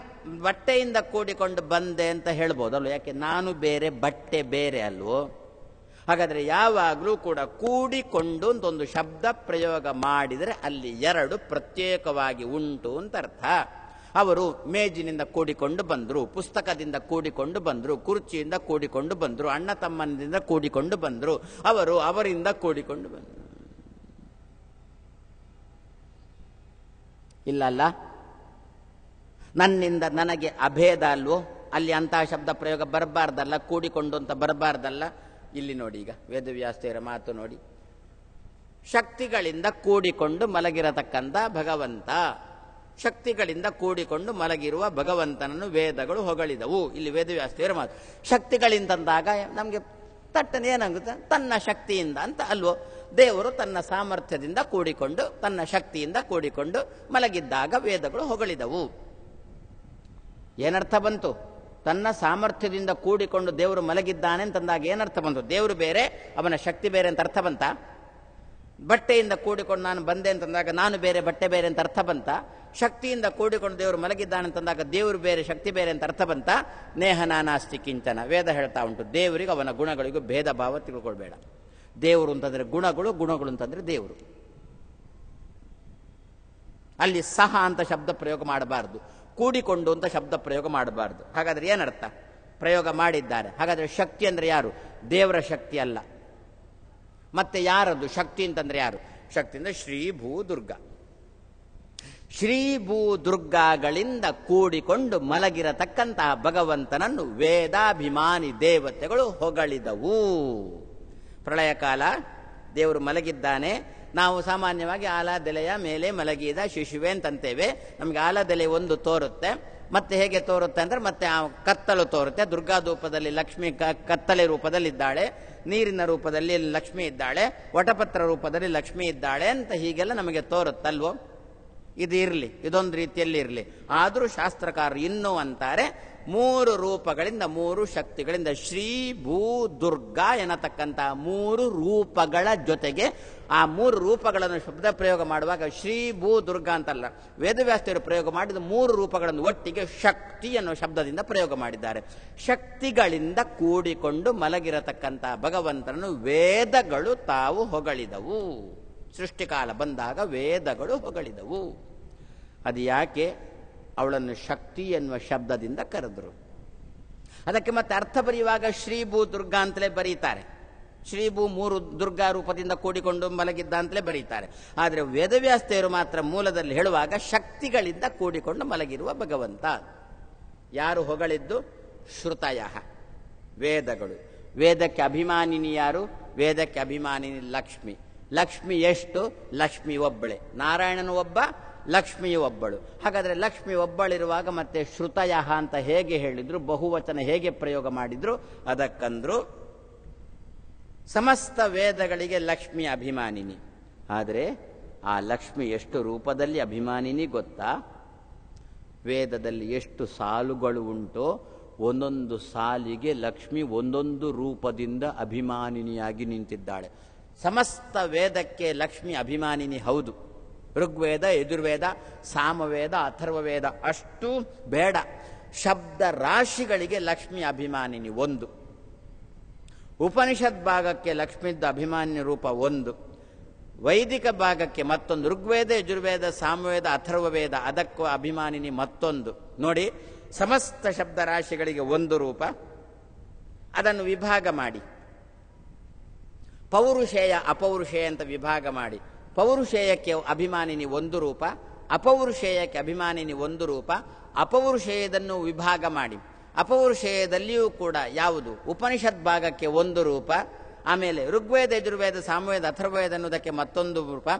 ಬಟ್ಟೆಯಿಂದ ಕೂಡಿಕೊಂಡು ಬಂದೆ ಅಂತ ಹೇಳ್ಬೋದಲ್ವ ಯಾಕೆ ನಾನು ಬೇರೆ ಬಟ್ಟೆ ಬೇರೆ ಅಲ್ವೋ ಹಾಗಾದರೆ ಯಾವಾಗಲೂ ಕೂಡ ಕೂಡಿಕೊಂಡು ಅಂತೊಂದು ಶಬ್ದ ಪ್ರಯೋಗ ಮಾಡಿದರೆ ಅಲ್ಲಿ ಎರಡು ಪ್ರತ್ಯೇಕವಾಗಿ ಉಂಟು ಅಂತ ಅರ್ಥ ಅವರು ಮೇಜಿನಿಂದ ಕೂಡಿಕೊಂಡು ಬಂದರು ಪುಸ್ತಕದಿಂದ ಕೂಡಿಕೊಂಡು ಬಂದರು ಕುರ್ಚಿಯಿಂದ ಕೂಡಿಕೊಂಡು ಬಂದರು ಅಣ್ಣ ತಮ್ಮನಿಂದ ಕೂಡಿಕೊಂಡು ಬಂದರು ಅವರು ಅವರಿಂದ ಕೂಡಿಕೊಂಡು ಬಂದರು ಇಲ್ಲಲ್ಲ ನನ್ನಿಂದ ನನಗೆ ಅಭೇದ ಅಲ್ವೋ ಅಲ್ಲಿ ಅಂತಹ ಶಬ್ದ ಪ್ರಯೋಗ ಬರಬಾರ್ದಲ್ಲ ಕೂಡಿಕೊಂಡು ಅಂತ ಬರಬಾರ್ದಲ್ಲ ಇಲ್ಲಿ ನೋಡಿ ಈಗ ವೇದವ್ಯಾಸ್ತೆಯರ ಮಾತು ನೋಡಿ ಶಕ್ತಿಗಳಿಂದ ಕೂಡಿಕೊಂಡು ಮಲಗಿರತಕ್ಕಂಥ ಭಗವಂತ ಶಕ್ತಿಗಳಿಂದ ಕೂಡಿಕೊಂಡು ಮಲಗಿರುವ ಭಗವಂತನನ್ನು ವೇದಗಳು ಹೊಗಳಿದವು ಇಲ್ಲಿ ವೇದವ್ಯಾಸ್ತೆಯರ ಮಾತು ಅಂದಾಗ ನಮಗೆ ತಟ್ಟನೆ ಏನಾಗುತ್ತೆ ತನ್ನ ಶಕ್ತಿಯಿಂದ ಅಂತ ಅಲ್ವೋ ದೇವರು ತನ್ನ ಸಾಮರ್ಥ್ಯದಿಂದ ಕೂಡಿಕೊಂಡು ತನ್ನ ಶಕ್ತಿಯಿಂದ ಕೂಡಿಕೊಂಡು ಮಲಗಿದ್ದಾಗ ವೇದಗಳು ಹೊಗಳಿದವು ಏನರ್ಥ ಬಂತು ತನ್ನ ಸಾಮರ್ಥ್ಯದಿಂದ ಕೂಡಿಕೊಂಡು ದೇವರು ಮಲಗಿದ್ದಾನೆ ಅಂತಂದಾಗ ಏನರ್ಥ ಬಂತು ದೇವರು ಬೇರೆ ಅವನ ಶಕ್ತಿ ಬೇರೆ ಅಂತ ಅರ್ಥ ಬಂತ ಬಟ್ಟೆಯಿಂದ ಕೂಡಿಕೊಂಡು ನಾನು ಬಂದೆ ಅಂತಂದಾಗ ನಾನು ಬೇರೆ ಬಟ್ಟೆ ಬೇರೆ ಅಂತ ಅರ್ಥ ಬಂತ ಶಕ್ತಿಯಿಂದ ಕೂಡಿಕೊಂಡು ದೇವರು ಮಲಗಿದ್ದಾನೆ ಅಂತಂದಾಗ ದೇವರು ಬೇರೆ ಶಕ್ತಿ ಬೇರೆ ಅಂತ ಅರ್ಥ ಬಂತ ನೇಹ ನಾನಾಸ್ತಿ ಕಿಂಚನ ವೇದ ಹೇಳ್ತಾ ಉಂಟು ದೇವರಿಗೆ ಅವನ ಗುಣಗಳಿಗೂ ಭೇದ ಭಾವ ತಿಳ್ಕೊಳ್ಬೇಡ ದೇವರು ಅಂತಂದರೆ ಗುಣಗಳು ಗುಣಗಳು ಅಂತಂದರೆ ದೇವರು ಅಲ್ಲಿ ಸಹ ಅಂತ ಶಬ್ದ ಪ್ರಯೋಗ ಮಾಡಬಾರದು ಕೂಡಿಕೊಂಡು ಅಂತ ಶಬ್ದ ಪ್ರಯೋಗ ಮಾಡಬಾರ್ದು ಹಾಗಾದರೆ ಏನರ್ಥ ಪ್ರಯೋಗ ಮಾಡಿದ್ದಾರೆ ಹಾಗಾದರೆ ಶಕ್ತಿ ಅಂದರೆ ಯಾರು ದೇವರ ಶಕ್ತಿ ಅಲ್ಲ ಮತ್ತೆ ಯಾರದು ಶಕ್ತಿ ಅಂತಂದರೆ ಯಾರು ಶಕ್ತಿ ಅಂದರೆ ಶ್ರೀ ಭೂ ದುರ್ಗ ಶ್ರೀ ಭೂ ದುರ್ಗಾಗಳಿಂದ ಕೂಡಿಕೊಂಡು ಮಲಗಿರತಕ್ಕಂತಹ ಭಗವಂತನನ್ನು ವೇದಾಭಿಮಾನಿ ದೇವತೆಗಳು ಹೊಗಳಿದವು ಪ್ರಳಯ ಕಾಲ ದೇವರು ಮಲಗಿದ್ದಾನೆ ನಾವು ಸಾಮಾನ್ಯವಾಗಿ ಆಲದೆಲೆಯ ಮೇಲೆ ಮಲಗಿದ ಶಿಶುವೆ ಅಂತಂತೇವೆ ನಮಗೆ ಆಲದೆಲೆ ಒಂದು ತೋರುತ್ತೆ ಮತ್ತೆ ಹೇಗೆ ತೋರುತ್ತೆ ಅಂದ್ರೆ ಮತ್ತೆ ಆ ಕತ್ತಲು ತೋರುತ್ತೆ ದುರ್ಗಾ ರೂಪದಲ್ಲಿ ಲಕ್ಷ್ಮಿ ಕತ್ತಲೆ ರೂಪದಲ್ಲಿದ್ದಾಳೆ ನೀರಿನ ರೂಪದಲ್ಲಿ ಲಕ್ಷ್ಮಿ ಇದ್ದಾಳೆ ವಟಪತ್ರ ರೂಪದಲ್ಲಿ ಲಕ್ಷ್ಮಿ ಇದ್ದಾಳೆ ಅಂತ ಹೀಗೆಲ್ಲ ನಮಗೆ ತೋರುತ್ತಲ್ವೋ ಇದು ಇರಲಿ ಇದೊಂದು ರೀತಿಯಲ್ಲಿ ಇರಲಿ ಆದರೂ ಶಾಸ್ತ್ರಕಾರರು ಇನ್ನೂ ಅಂತಾರೆ ಮೂರು ರೂಪಗಳಿಂದ ಮೂರು ಶಕ್ತಿಗಳಿಂದ ಶ್ರೀ ಭೂ ದುರ್ಗಾ ಎನ್ನತಕ್ಕಂತಹ ಮೂರು ರೂಪಗಳ ಜೊತೆಗೆ ಆ ಮೂರು ರೂಪಗಳನ್ನು ಶಬ್ದ ಪ್ರಯೋಗ ಮಾಡುವಾಗ ಶ್ರೀ ಭೂ ದುರ್ಗಾ ಅಂತಲ್ಲ ವೇದವ್ಯಾಸ್ತಿಯರು ಪ್ರಯೋಗ ಮಾಡಿದ ಮೂರು ರೂಪಗಳನ್ನು ಒಟ್ಟಿಗೆ ಶಕ್ತಿ ಅನ್ನೋ ಶಬ್ದದಿಂದ ಪ್ರಯೋಗ ಮಾಡಿದ್ದಾರೆ ಶಕ್ತಿಗಳಿಂದ ಕೂಡಿಕೊಂಡು ಮಲಗಿರತಕ್ಕಂತಹ ಭಗವಂತನನ್ನು ವೇದಗಳು ತಾವು ಹೊಗಳಿದವು ಸೃಷ್ಟಿಕಾಲ ಬಂದಾಗ ವೇದಗಳು ಹೊಗಳಿದವು ಅದು ಯಾಕೆ ಅವಳನ್ನು ಶಕ್ತಿ ಎನ್ನುವ ಶಬ್ದದಿಂದ ಕರೆದರು ಅದಕ್ಕೆ ಮತ್ತೆ ಅರ್ಥ ಬರೆಯುವಾಗ ಶ್ರೀಭೂ ದುರ್ಗಾ ಅಂತಲೇ ಬರೀತಾರೆ ಶ್ರೀಭೂ ಮೂರು ದುರ್ಗಾ ರೂಪದಿಂದ ಕೂಡಿಕೊಂಡು ಮಲಗಿದ್ದ ಅಂತಲೇ ಬರೀತಾರೆ ಆದರೆ ವೇದವ್ಯಾಸ್ತೆಯರು ಮಾತ್ರ ಮೂಲದಲ್ಲಿ ಹೇಳುವಾಗ ಶಕ್ತಿಗಳಿಂದ ಕೂಡಿಕೊಂಡು ಮಲಗಿರುವ ಭಗವಂತ ಯಾರು ಹೊಗಳಿದ್ದು ಶ್ರುತಯ ವೇದಗಳು ವೇದಕ್ಕೆ ಅಭಿಮಾನಿನಿ ಯಾರು ವೇದಕ್ಕೆ ಅಭಿಮಾನಿನಿ ಲಕ್ಷ್ಮಿ ಲಕ್ಷ್ಮಿ ಎಷ್ಟು ಲಕ್ಷ್ಮಿ ಒಬ್ಬಳೆ ನಾರಾಯಣನು ಒಬ್ಬ ಲಕ್ಷ್ಮಿಯು ಒಬ್ಬಳು ಹಾಗಾದರೆ ಲಕ್ಷ್ಮಿ ಒಬ್ಬಳಿರುವಾಗ ಮತ್ತೆ ಶ್ರುತಯ ಅಂತ ಹೇಗೆ ಹೇಳಿದ್ರು ಬಹುವಚನ ಹೇಗೆ ಪ್ರಯೋಗ ಮಾಡಿದ್ರು ಅದಕ್ಕಂದ್ರು ಸಮಸ್ತ ವೇದಗಳಿಗೆ ಲಕ್ಷ್ಮಿ ಅಭಿಮಾನಿನಿ ಆದರೆ ಆ ಲಕ್ಷ್ಮಿ ಎಷ್ಟು ರೂಪದಲ್ಲಿ ಅಭಿಮಾನಿನಿ ಗೊತ್ತಾ ವೇದದಲ್ಲಿ ಎಷ್ಟು ಸಾಲುಗಳು ಉಂಟೋ ಒಂದೊಂದು ಸಾಲಿಗೆ ಲಕ್ಷ್ಮಿ ಒಂದೊಂದು ರೂಪದಿಂದ ಅಭಿಮಾನಿನಿಯಾಗಿ ನಿಂತಿದ್ದಾಳೆ ಸಮಸ್ತ ವೇದಕ್ಕೆ ಲಕ್ಷ್ಮಿ ಅಭಿಮಾನಿನಿ ಹೌದು ಋಗ್ವೇದ ಯಜುರ್ವೇದ ಸಾಮವೇದ ಅಥರ್ವವೇದ ಅಷ್ಟು ಬೇಡ ಶಬ್ದ ರಾಶಿಗಳಿಗೆ ಲಕ್ಷ್ಮಿ ಅಭಿಮಾನಿನಿ ಒಂದು ಉಪನಿಷತ್ ಭಾಗಕ್ಕೆ ಲಕ್ಷ್ಮಿದ್ದ ಅಭಿಮಾನಿ ರೂಪ ಒಂದು ವೈದಿಕ ಭಾಗಕ್ಕೆ ಮತ್ತೊಂದು ಋಗ್ವೇದ ಯಜುರ್ವೇದ ಸಾಮವೇದ ಅಥರ್ವವೇದ ಅದಕ್ಕೂ ಅಭಿಮಾನಿನಿ ಮತ್ತೊಂದು ನೋಡಿ ಸಮಸ್ತ ಶಬ್ದ ರಾಶಿಗಳಿಗೆ ಒಂದು ರೂಪ ಅದನ್ನು ವಿಭಾಗ ಮಾಡಿ ಪೌರುಷೇಯ ಅಪೌರುಷೇಯ ಅಂತ ವಿಭಾಗ ಮಾಡಿ ಪೌರುಷೇಯಕ್ಕೆ ಅಭಿಮಾನಿನಿ ಒಂದು ರೂಪ ಅಪೌರುಷೇಯಕ್ಕೆ ಅಭಿಮಾನಿನಿ ಒಂದು ರೂಪ ಅಪೌರುಷೇಯದನ್ನು ವಿಭಾಗ ಮಾಡಿ ಅಪೌರುಷೇಯದಲ್ಲಿಯೂ ಕೂಡ ಯಾವುದು ಉಪನಿಷತ್ ಭಾಗಕ್ಕೆ ಒಂದು ರೂಪ ಆಮೇಲೆ ಋಗ್ವೇದ ಯಜುರ್ವೇದ ಸಾಮವೇದ ಅಥರ್ವೇದ ಅನ್ನೋದಕ್ಕೆ ಮತ್ತೊಂದು ರೂಪ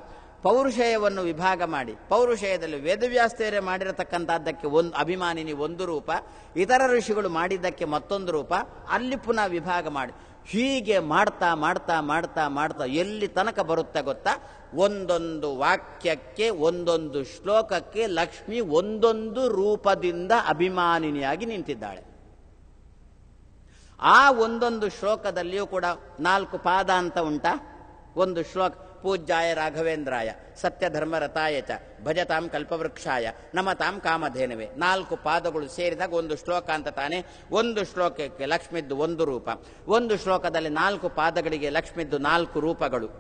ಪೌರುಷೇಯವನ್ನು ವಿಭಾಗ ಮಾಡಿ ಪೌರುಷೇಯದಲ್ಲಿ ವೇದವ್ಯಾಸ್ತೆಯರೇ ಮಾಡಿರತಕ್ಕಂಥದ್ದಕ್ಕೆ ಒಂದು ಅಭಿಮಾನಿನಿ ಒಂದು ರೂಪ ಇತರ ಋಷಿಗಳು ಮಾಡಿದ್ದಕ್ಕೆ ಮತ್ತೊಂದು ರೂಪ ಅಲ್ಲಿ ಪುನಃ ವಿಭಾಗ ಮಾಡಿ ಹೀಗೆ ಮಾಡ್ತಾ ಮಾಡ್ತಾ ಮಾಡ್ತಾ ಮಾಡ್ತಾ ಎಲ್ಲಿ ತನಕ ಬರುತ್ತೆ ಗೊತ್ತಾ ಒಂದೊಂದು ವಾಕ್ಯಕ್ಕೆ ಒಂದೊಂದು ಶ್ಲೋಕಕ್ಕೆ ಲಕ್ಷ್ಮಿ ಒಂದೊಂದು ರೂಪದಿಂದ ಅಭಿಮಾನಿನಿಯಾಗಿ ನಿಂತಿದ್ದಾಳೆ ಆ ಒಂದೊಂದು ಶ್ಲೋಕದಲ್ಲಿಯೂ ಕೂಡ ನಾಲ್ಕು ಪಾದ ಅಂತ ಉಂಟಾ ಒಂದು ಶ್ಲೋಕ ಪೂಜ್ಯಾಯ ರಾಘವೇಂದ್ರಾಯ ಸತ್ಯಧರ್ಮ ರಥಾಯಚ ಭಜತಾಂ ಕಲ್ಪವೃಕ್ಷಾಯ ನಮತಾಂ ಕಾಮಧೇನವೆ ನಾಲ್ಕು ಪಾದಗಳು ಸೇರಿದಾಗ ಒಂದು ಶ್ಲೋಕ ಅಂತ ತಾನೆ ಒಂದು ಶ್ಲೋಕಕ್ಕೆ ಲಕ್ಷ್ಮಿದ್ದು ಒಂದು ರೂಪ ಒಂದು ಶ್ಲೋಕದಲ್ಲಿ ನಾಲ್ಕು ಪಾದಗಳಿಗೆ ಲಕ್ಷ್ಮಿದ್ದು ನಾಲ್ಕು ರೂಪಗಳು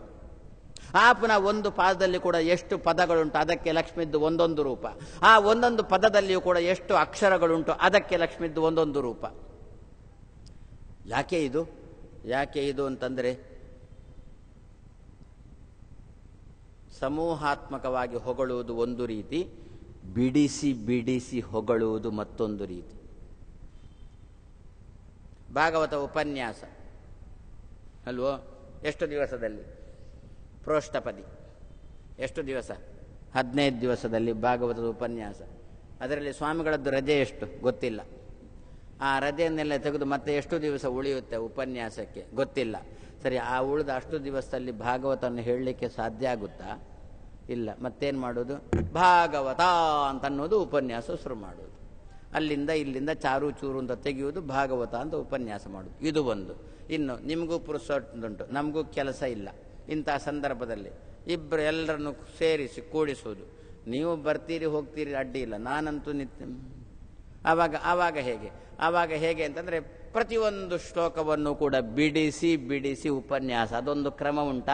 ಆ ಪುನಃ ಒಂದು ಪಾದದಲ್ಲಿ ಕೂಡ ಎಷ್ಟು ಪದಗಳುಂಟು ಅದಕ್ಕೆ ಲಕ್ಷ್ಮಿದ್ದು ಒಂದೊಂದು ರೂಪ ಆ ಒಂದೊಂದು ಪದದಲ್ಲಿಯೂ ಕೂಡ ಎಷ್ಟು ಅಕ್ಷರಗಳುಂಟು ಅದಕ್ಕೆ ಲಕ್ಷ್ಮಿದ್ದು ಒಂದೊಂದು ರೂಪ ಯಾಕೆ ಇದು ಯಾಕೆ ಇದು ಅಂತಂದರೆ ಸಮೂಹಾತ್ಮಕವಾಗಿ ಹೊಗಳುವುದು ಒಂದು ರೀತಿ ಬಿಡಿಸಿ ಬಿಡಿಸಿ ಹೊಗಳುವುದು ಮತ್ತೊಂದು ರೀತಿ ಭಾಗವತ ಉಪನ್ಯಾಸ ಅಲ್ವೋ ಎಷ್ಟು ದಿವಸದಲ್ಲಿ ಪ್ರೋಷ್ಠಪದಿ ಎಷ್ಟು ದಿವಸ ಹದಿನೈದು ದಿವಸದಲ್ಲಿ ಭಾಗವತದ ಉಪನ್ಯಾಸ ಅದರಲ್ಲಿ ಸ್ವಾಮಿಗಳದ್ದು ರಜೆ ಎಷ್ಟು ಗೊತ್ತಿಲ್ಲ ಆ ರಜೆಯನ್ನೆಲ್ಲ ತೆಗೆದು ಮತ್ತೆ ಎಷ್ಟು ದಿವಸ ಉಳಿಯುತ್ತೆ ಉಪನ್ಯಾಸಕ್ಕೆ ಗೊತ್ತಿಲ್ಲ ಸರಿ ಆ ಉಳಿದ ಅಷ್ಟು ದಿವಸದಲ್ಲಿ ಭಾಗವತನ ಹೇಳಲಿಕ್ಕೆ ಸಾಧ್ಯ ಆಗುತ್ತಾ ಇಲ್ಲ ಮತ್ತೇನು ಮಾಡೋದು ಭಾಗವತ ಅನ್ನೋದು ಉಪನ್ಯಾಸ ಶುರು ಮಾಡೋದು ಅಲ್ಲಿಂದ ಇಲ್ಲಿಂದ ಚಾರು ಚೂರು ಅಂತ ತೆಗೆಯುವುದು ಭಾಗವತ ಅಂತ ಉಪನ್ಯಾಸ ಮಾಡೋದು ಇದು ಒಂದು ಇನ್ನು ನಿಮಗೂ ಪುರುಸೊಟ್ಟುಂಟು ನಮಗೂ ಕೆಲಸ ಇಲ್ಲ ಇಂಥ ಸಂದರ್ಭದಲ್ಲಿ ಇಬ್ಬರು ಎಲ್ಲರನ್ನು ಸೇರಿಸಿ ಕೂಡಿಸೋದು ನೀವು ಬರ್ತೀರಿ ಹೋಗ್ತೀರಿ ಅಡ್ಡಿ ಇಲ್ಲ ನಾನಂತೂ ನಿತ್ಯ ಆವಾಗ ಆವಾಗ ಹೇಗೆ ಆವಾಗ ಹೇಗೆ ಅಂತಂದರೆ ಪ್ರತಿಯೊಂದು ಶ್ಲೋಕವನ್ನು ಕೂಡ ಬಿಡಿಸಿ ಬಿಡಿಸಿ ಉಪನ್ಯಾಸ ಅದೊಂದು ಕ್ರಮ ಉಂಟ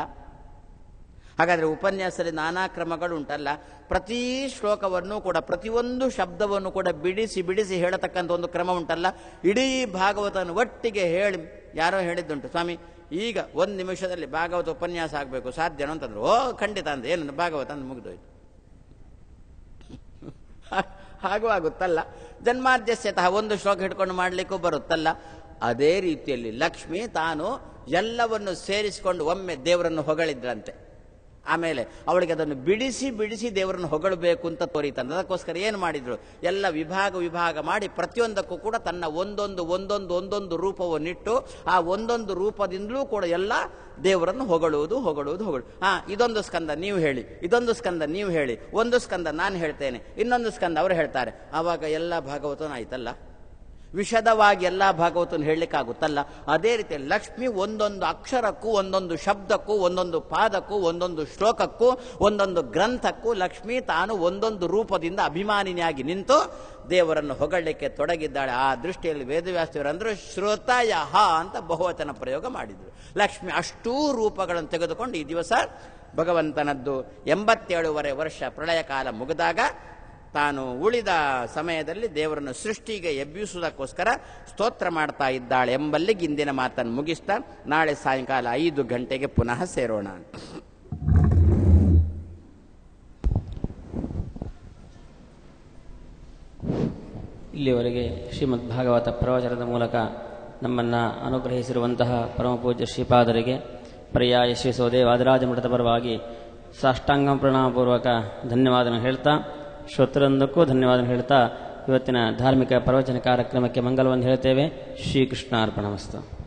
ಹಾಗಾದರೆ ಉಪನ್ಯಾಸದಲ್ಲಿ ನಾನಾ ಕ್ರಮಗಳು ಉಂಟಲ್ಲ ಪ್ರತಿ ಶ್ಲೋಕವನ್ನು ಕೂಡ ಪ್ರತಿಯೊಂದು ಶಬ್ದವನ್ನು ಕೂಡ ಬಿಡಿಸಿ ಬಿಡಿಸಿ ಹೇಳತಕ್ಕಂಥ ಒಂದು ಕ್ರಮ ಉಂಟಲ್ಲ ಇಡೀ ಭಾಗವತನ ಒಟ್ಟಿಗೆ ಹೇಳಿ ಯಾರೋ ಹೇಳಿದ್ದುಂಟು ಸ್ವಾಮಿ ಈಗ ಒಂದು ನಿಮಿಷದಲ್ಲಿ ಭಾಗವತ ಉಪನ್ಯಾಸ ಆಗಬೇಕು ಸಾಧ್ಯನೋ ಅಂತಂದ್ರು ಓ ಖಂಡಿತ ಅಂದ್ರೆ ಏನಂದ್ರೆ ಭಾಗವತ ಅಂದ್ರೆ ಮುಗಿದೋಯ್ತು ಹಾಗೂ ಆಗುತ್ತಲ್ಲ ಜನ್ಮಾದ್ಯಸ್ಯತಃ ಒಂದು ಶ್ಲೋಕ ಹಿಡ್ಕೊಂಡು ಮಾಡಲಿಕ್ಕೂ ಬರುತ್ತಲ್ಲ ಅದೇ ರೀತಿಯಲ್ಲಿ ಲಕ್ಷ್ಮಿ ತಾನು ಎಲ್ಲವನ್ನು ಸೇರಿಸಿಕೊಂಡು ಒಮ್ಮೆ ದೇವರನ್ನು ಹೊಗಳಿದ್ರಂತೆ ಆಮೇಲೆ ಅವಳಿಗೆ ಅದನ್ನು ಬಿಡಿಸಿ ಬಿಡಿಸಿ ದೇವರನ್ನು ಹೊಗಳಬೇಕು ಅಂತ ತೋರಿತಾನೆ ಅದಕ್ಕೋಸ್ಕರ ಏನು ಮಾಡಿದ್ರು ಎಲ್ಲ ವಿಭಾಗ ವಿಭಾಗ ಮಾಡಿ ಪ್ರತಿಯೊಂದಕ್ಕೂ ಕೂಡ ತನ್ನ ಒಂದೊಂದು ಒಂದೊಂದು ಒಂದೊಂದು ರೂಪವನ್ನಿಟ್ಟು ಆ ಒಂದೊಂದು ರೂಪದಿಂದಲೂ ಕೂಡ ಎಲ್ಲ ದೇವರನ್ನು ಹೊಗಳುವುದು ಹೊಗಳುವುದು ಹೊಗಳು ಹಾ ಇದೊಂದು ಸ್ಕಂದ ನೀವು ಹೇಳಿ ಇದೊಂದು ಸ್ಕಂದ ನೀವು ಹೇಳಿ ಒಂದು ಸ್ಕಂದ ನಾನು ಹೇಳ್ತೇನೆ ಇನ್ನೊಂದು ಸ್ಕಂದ ಅವರು ಹೇಳ್ತಾರೆ ಆವಾಗ ಎಲ್ಲ ಭಾಗವತನ ಆಯ್ತಲ್ಲ ವಿಷದವಾಗಿ ಎಲ್ಲ ಭಾಗವತನ ಹೇಳಲಿಕ್ಕಾಗುತ್ತಲ್ಲ ಅದೇ ರೀತಿ ಲಕ್ಷ್ಮಿ ಒಂದೊಂದು ಅಕ್ಷರಕ್ಕೂ ಒಂದೊಂದು ಶಬ್ದಕ್ಕೂ ಒಂದೊಂದು ಪಾದಕ್ಕೂ ಒಂದೊಂದು ಶ್ಲೋಕಕ್ಕೂ ಒಂದೊಂದು ಗ್ರಂಥಕ್ಕೂ ಲಕ್ಷ್ಮಿ ತಾನು ಒಂದೊಂದು ರೂಪದಿಂದ ಅಭಿಮಾನಿನಿಯಾಗಿ ನಿಂತು ದೇವರನ್ನು ಹೊಗಳಲಿಕ್ಕೆ ತೊಡಗಿದ್ದಾಳೆ ಆ ದೃಷ್ಟಿಯಲ್ಲಿ ವೇದವ್ಯಾಸರು ಶ್ರೋತಯಹ ಅಂತ ಬಹುವಚನ ಪ್ರಯೋಗ ಮಾಡಿದ್ರು ಲಕ್ಷ್ಮಿ ಅಷ್ಟೂ ರೂಪಗಳನ್ನು ತೆಗೆದುಕೊಂಡು ಈ ದಿವಸ ಭಗವಂತನದ್ದು ಎಂಬತ್ತೇಳುವರೆ ವರ್ಷ ಪ್ರಳಯ ಕಾಲ ಮುಗಿದಾಗ ತಾನು ಉಳಿದ ಸಮಯದಲ್ಲಿ ದೇವರನ್ನು ಸೃಷ್ಟಿಗೆ ಎಬ್ಬಿಸುವುದಕ್ಕೋಸ್ಕರ ಸ್ತೋತ್ರ ಮಾಡ್ತಾ ಇದ್ದಾಳೆ ಎಂಬಲ್ಲಿ ಗಿಂದಿನ ಮಾತನ್ನು ಮುಗಿಸ್ತಾ ನಾಳೆ ಸಾಯಂಕಾಲ ಐದು ಗಂಟೆಗೆ ಪುನಃ ಸೇರೋಣ ಇಲ್ಲಿವರೆಗೆ ಶ್ರೀಮದ್ ಭಾಗವತ ಪ್ರವಚನದ ಮೂಲಕ ನಮ್ಮನ್ನು ಅನುಗ್ರಹಿಸಿರುವಂತಹ ಪರಮಪೂಜ್ಯ ಶ್ರೀಪಾದರಿಗೆ ಪರ್ಯಾಯ ಶ್ರೀ ಸೋದೇವಾದರಾಜ ಮಠದ ಪರವಾಗಿ ಸಾಷ್ಟಾಂಗ ಪ್ರಣಾಮಪೂರ್ವಕ ಧನ್ಯವಾದನ ಹೇಳ್ತಾ ಶ್ರೋತರೊಂದಕ್ಕೂ ಧನ್ಯವಾದ ಹೇಳ್ತಾ ಇವತ್ತಿನ ಧಾರ್ಮಿಕ ಪ್ರವಚನ ಕಾರ್ಯಕ್ರಮಕ್ಕೆ ಮಂಗಲವನ್ನು ಹೇಳ್ತೇವೆ ಶ್ರೀಕೃಷ್ಣಾರ್ಪಣ ವಸ್ತು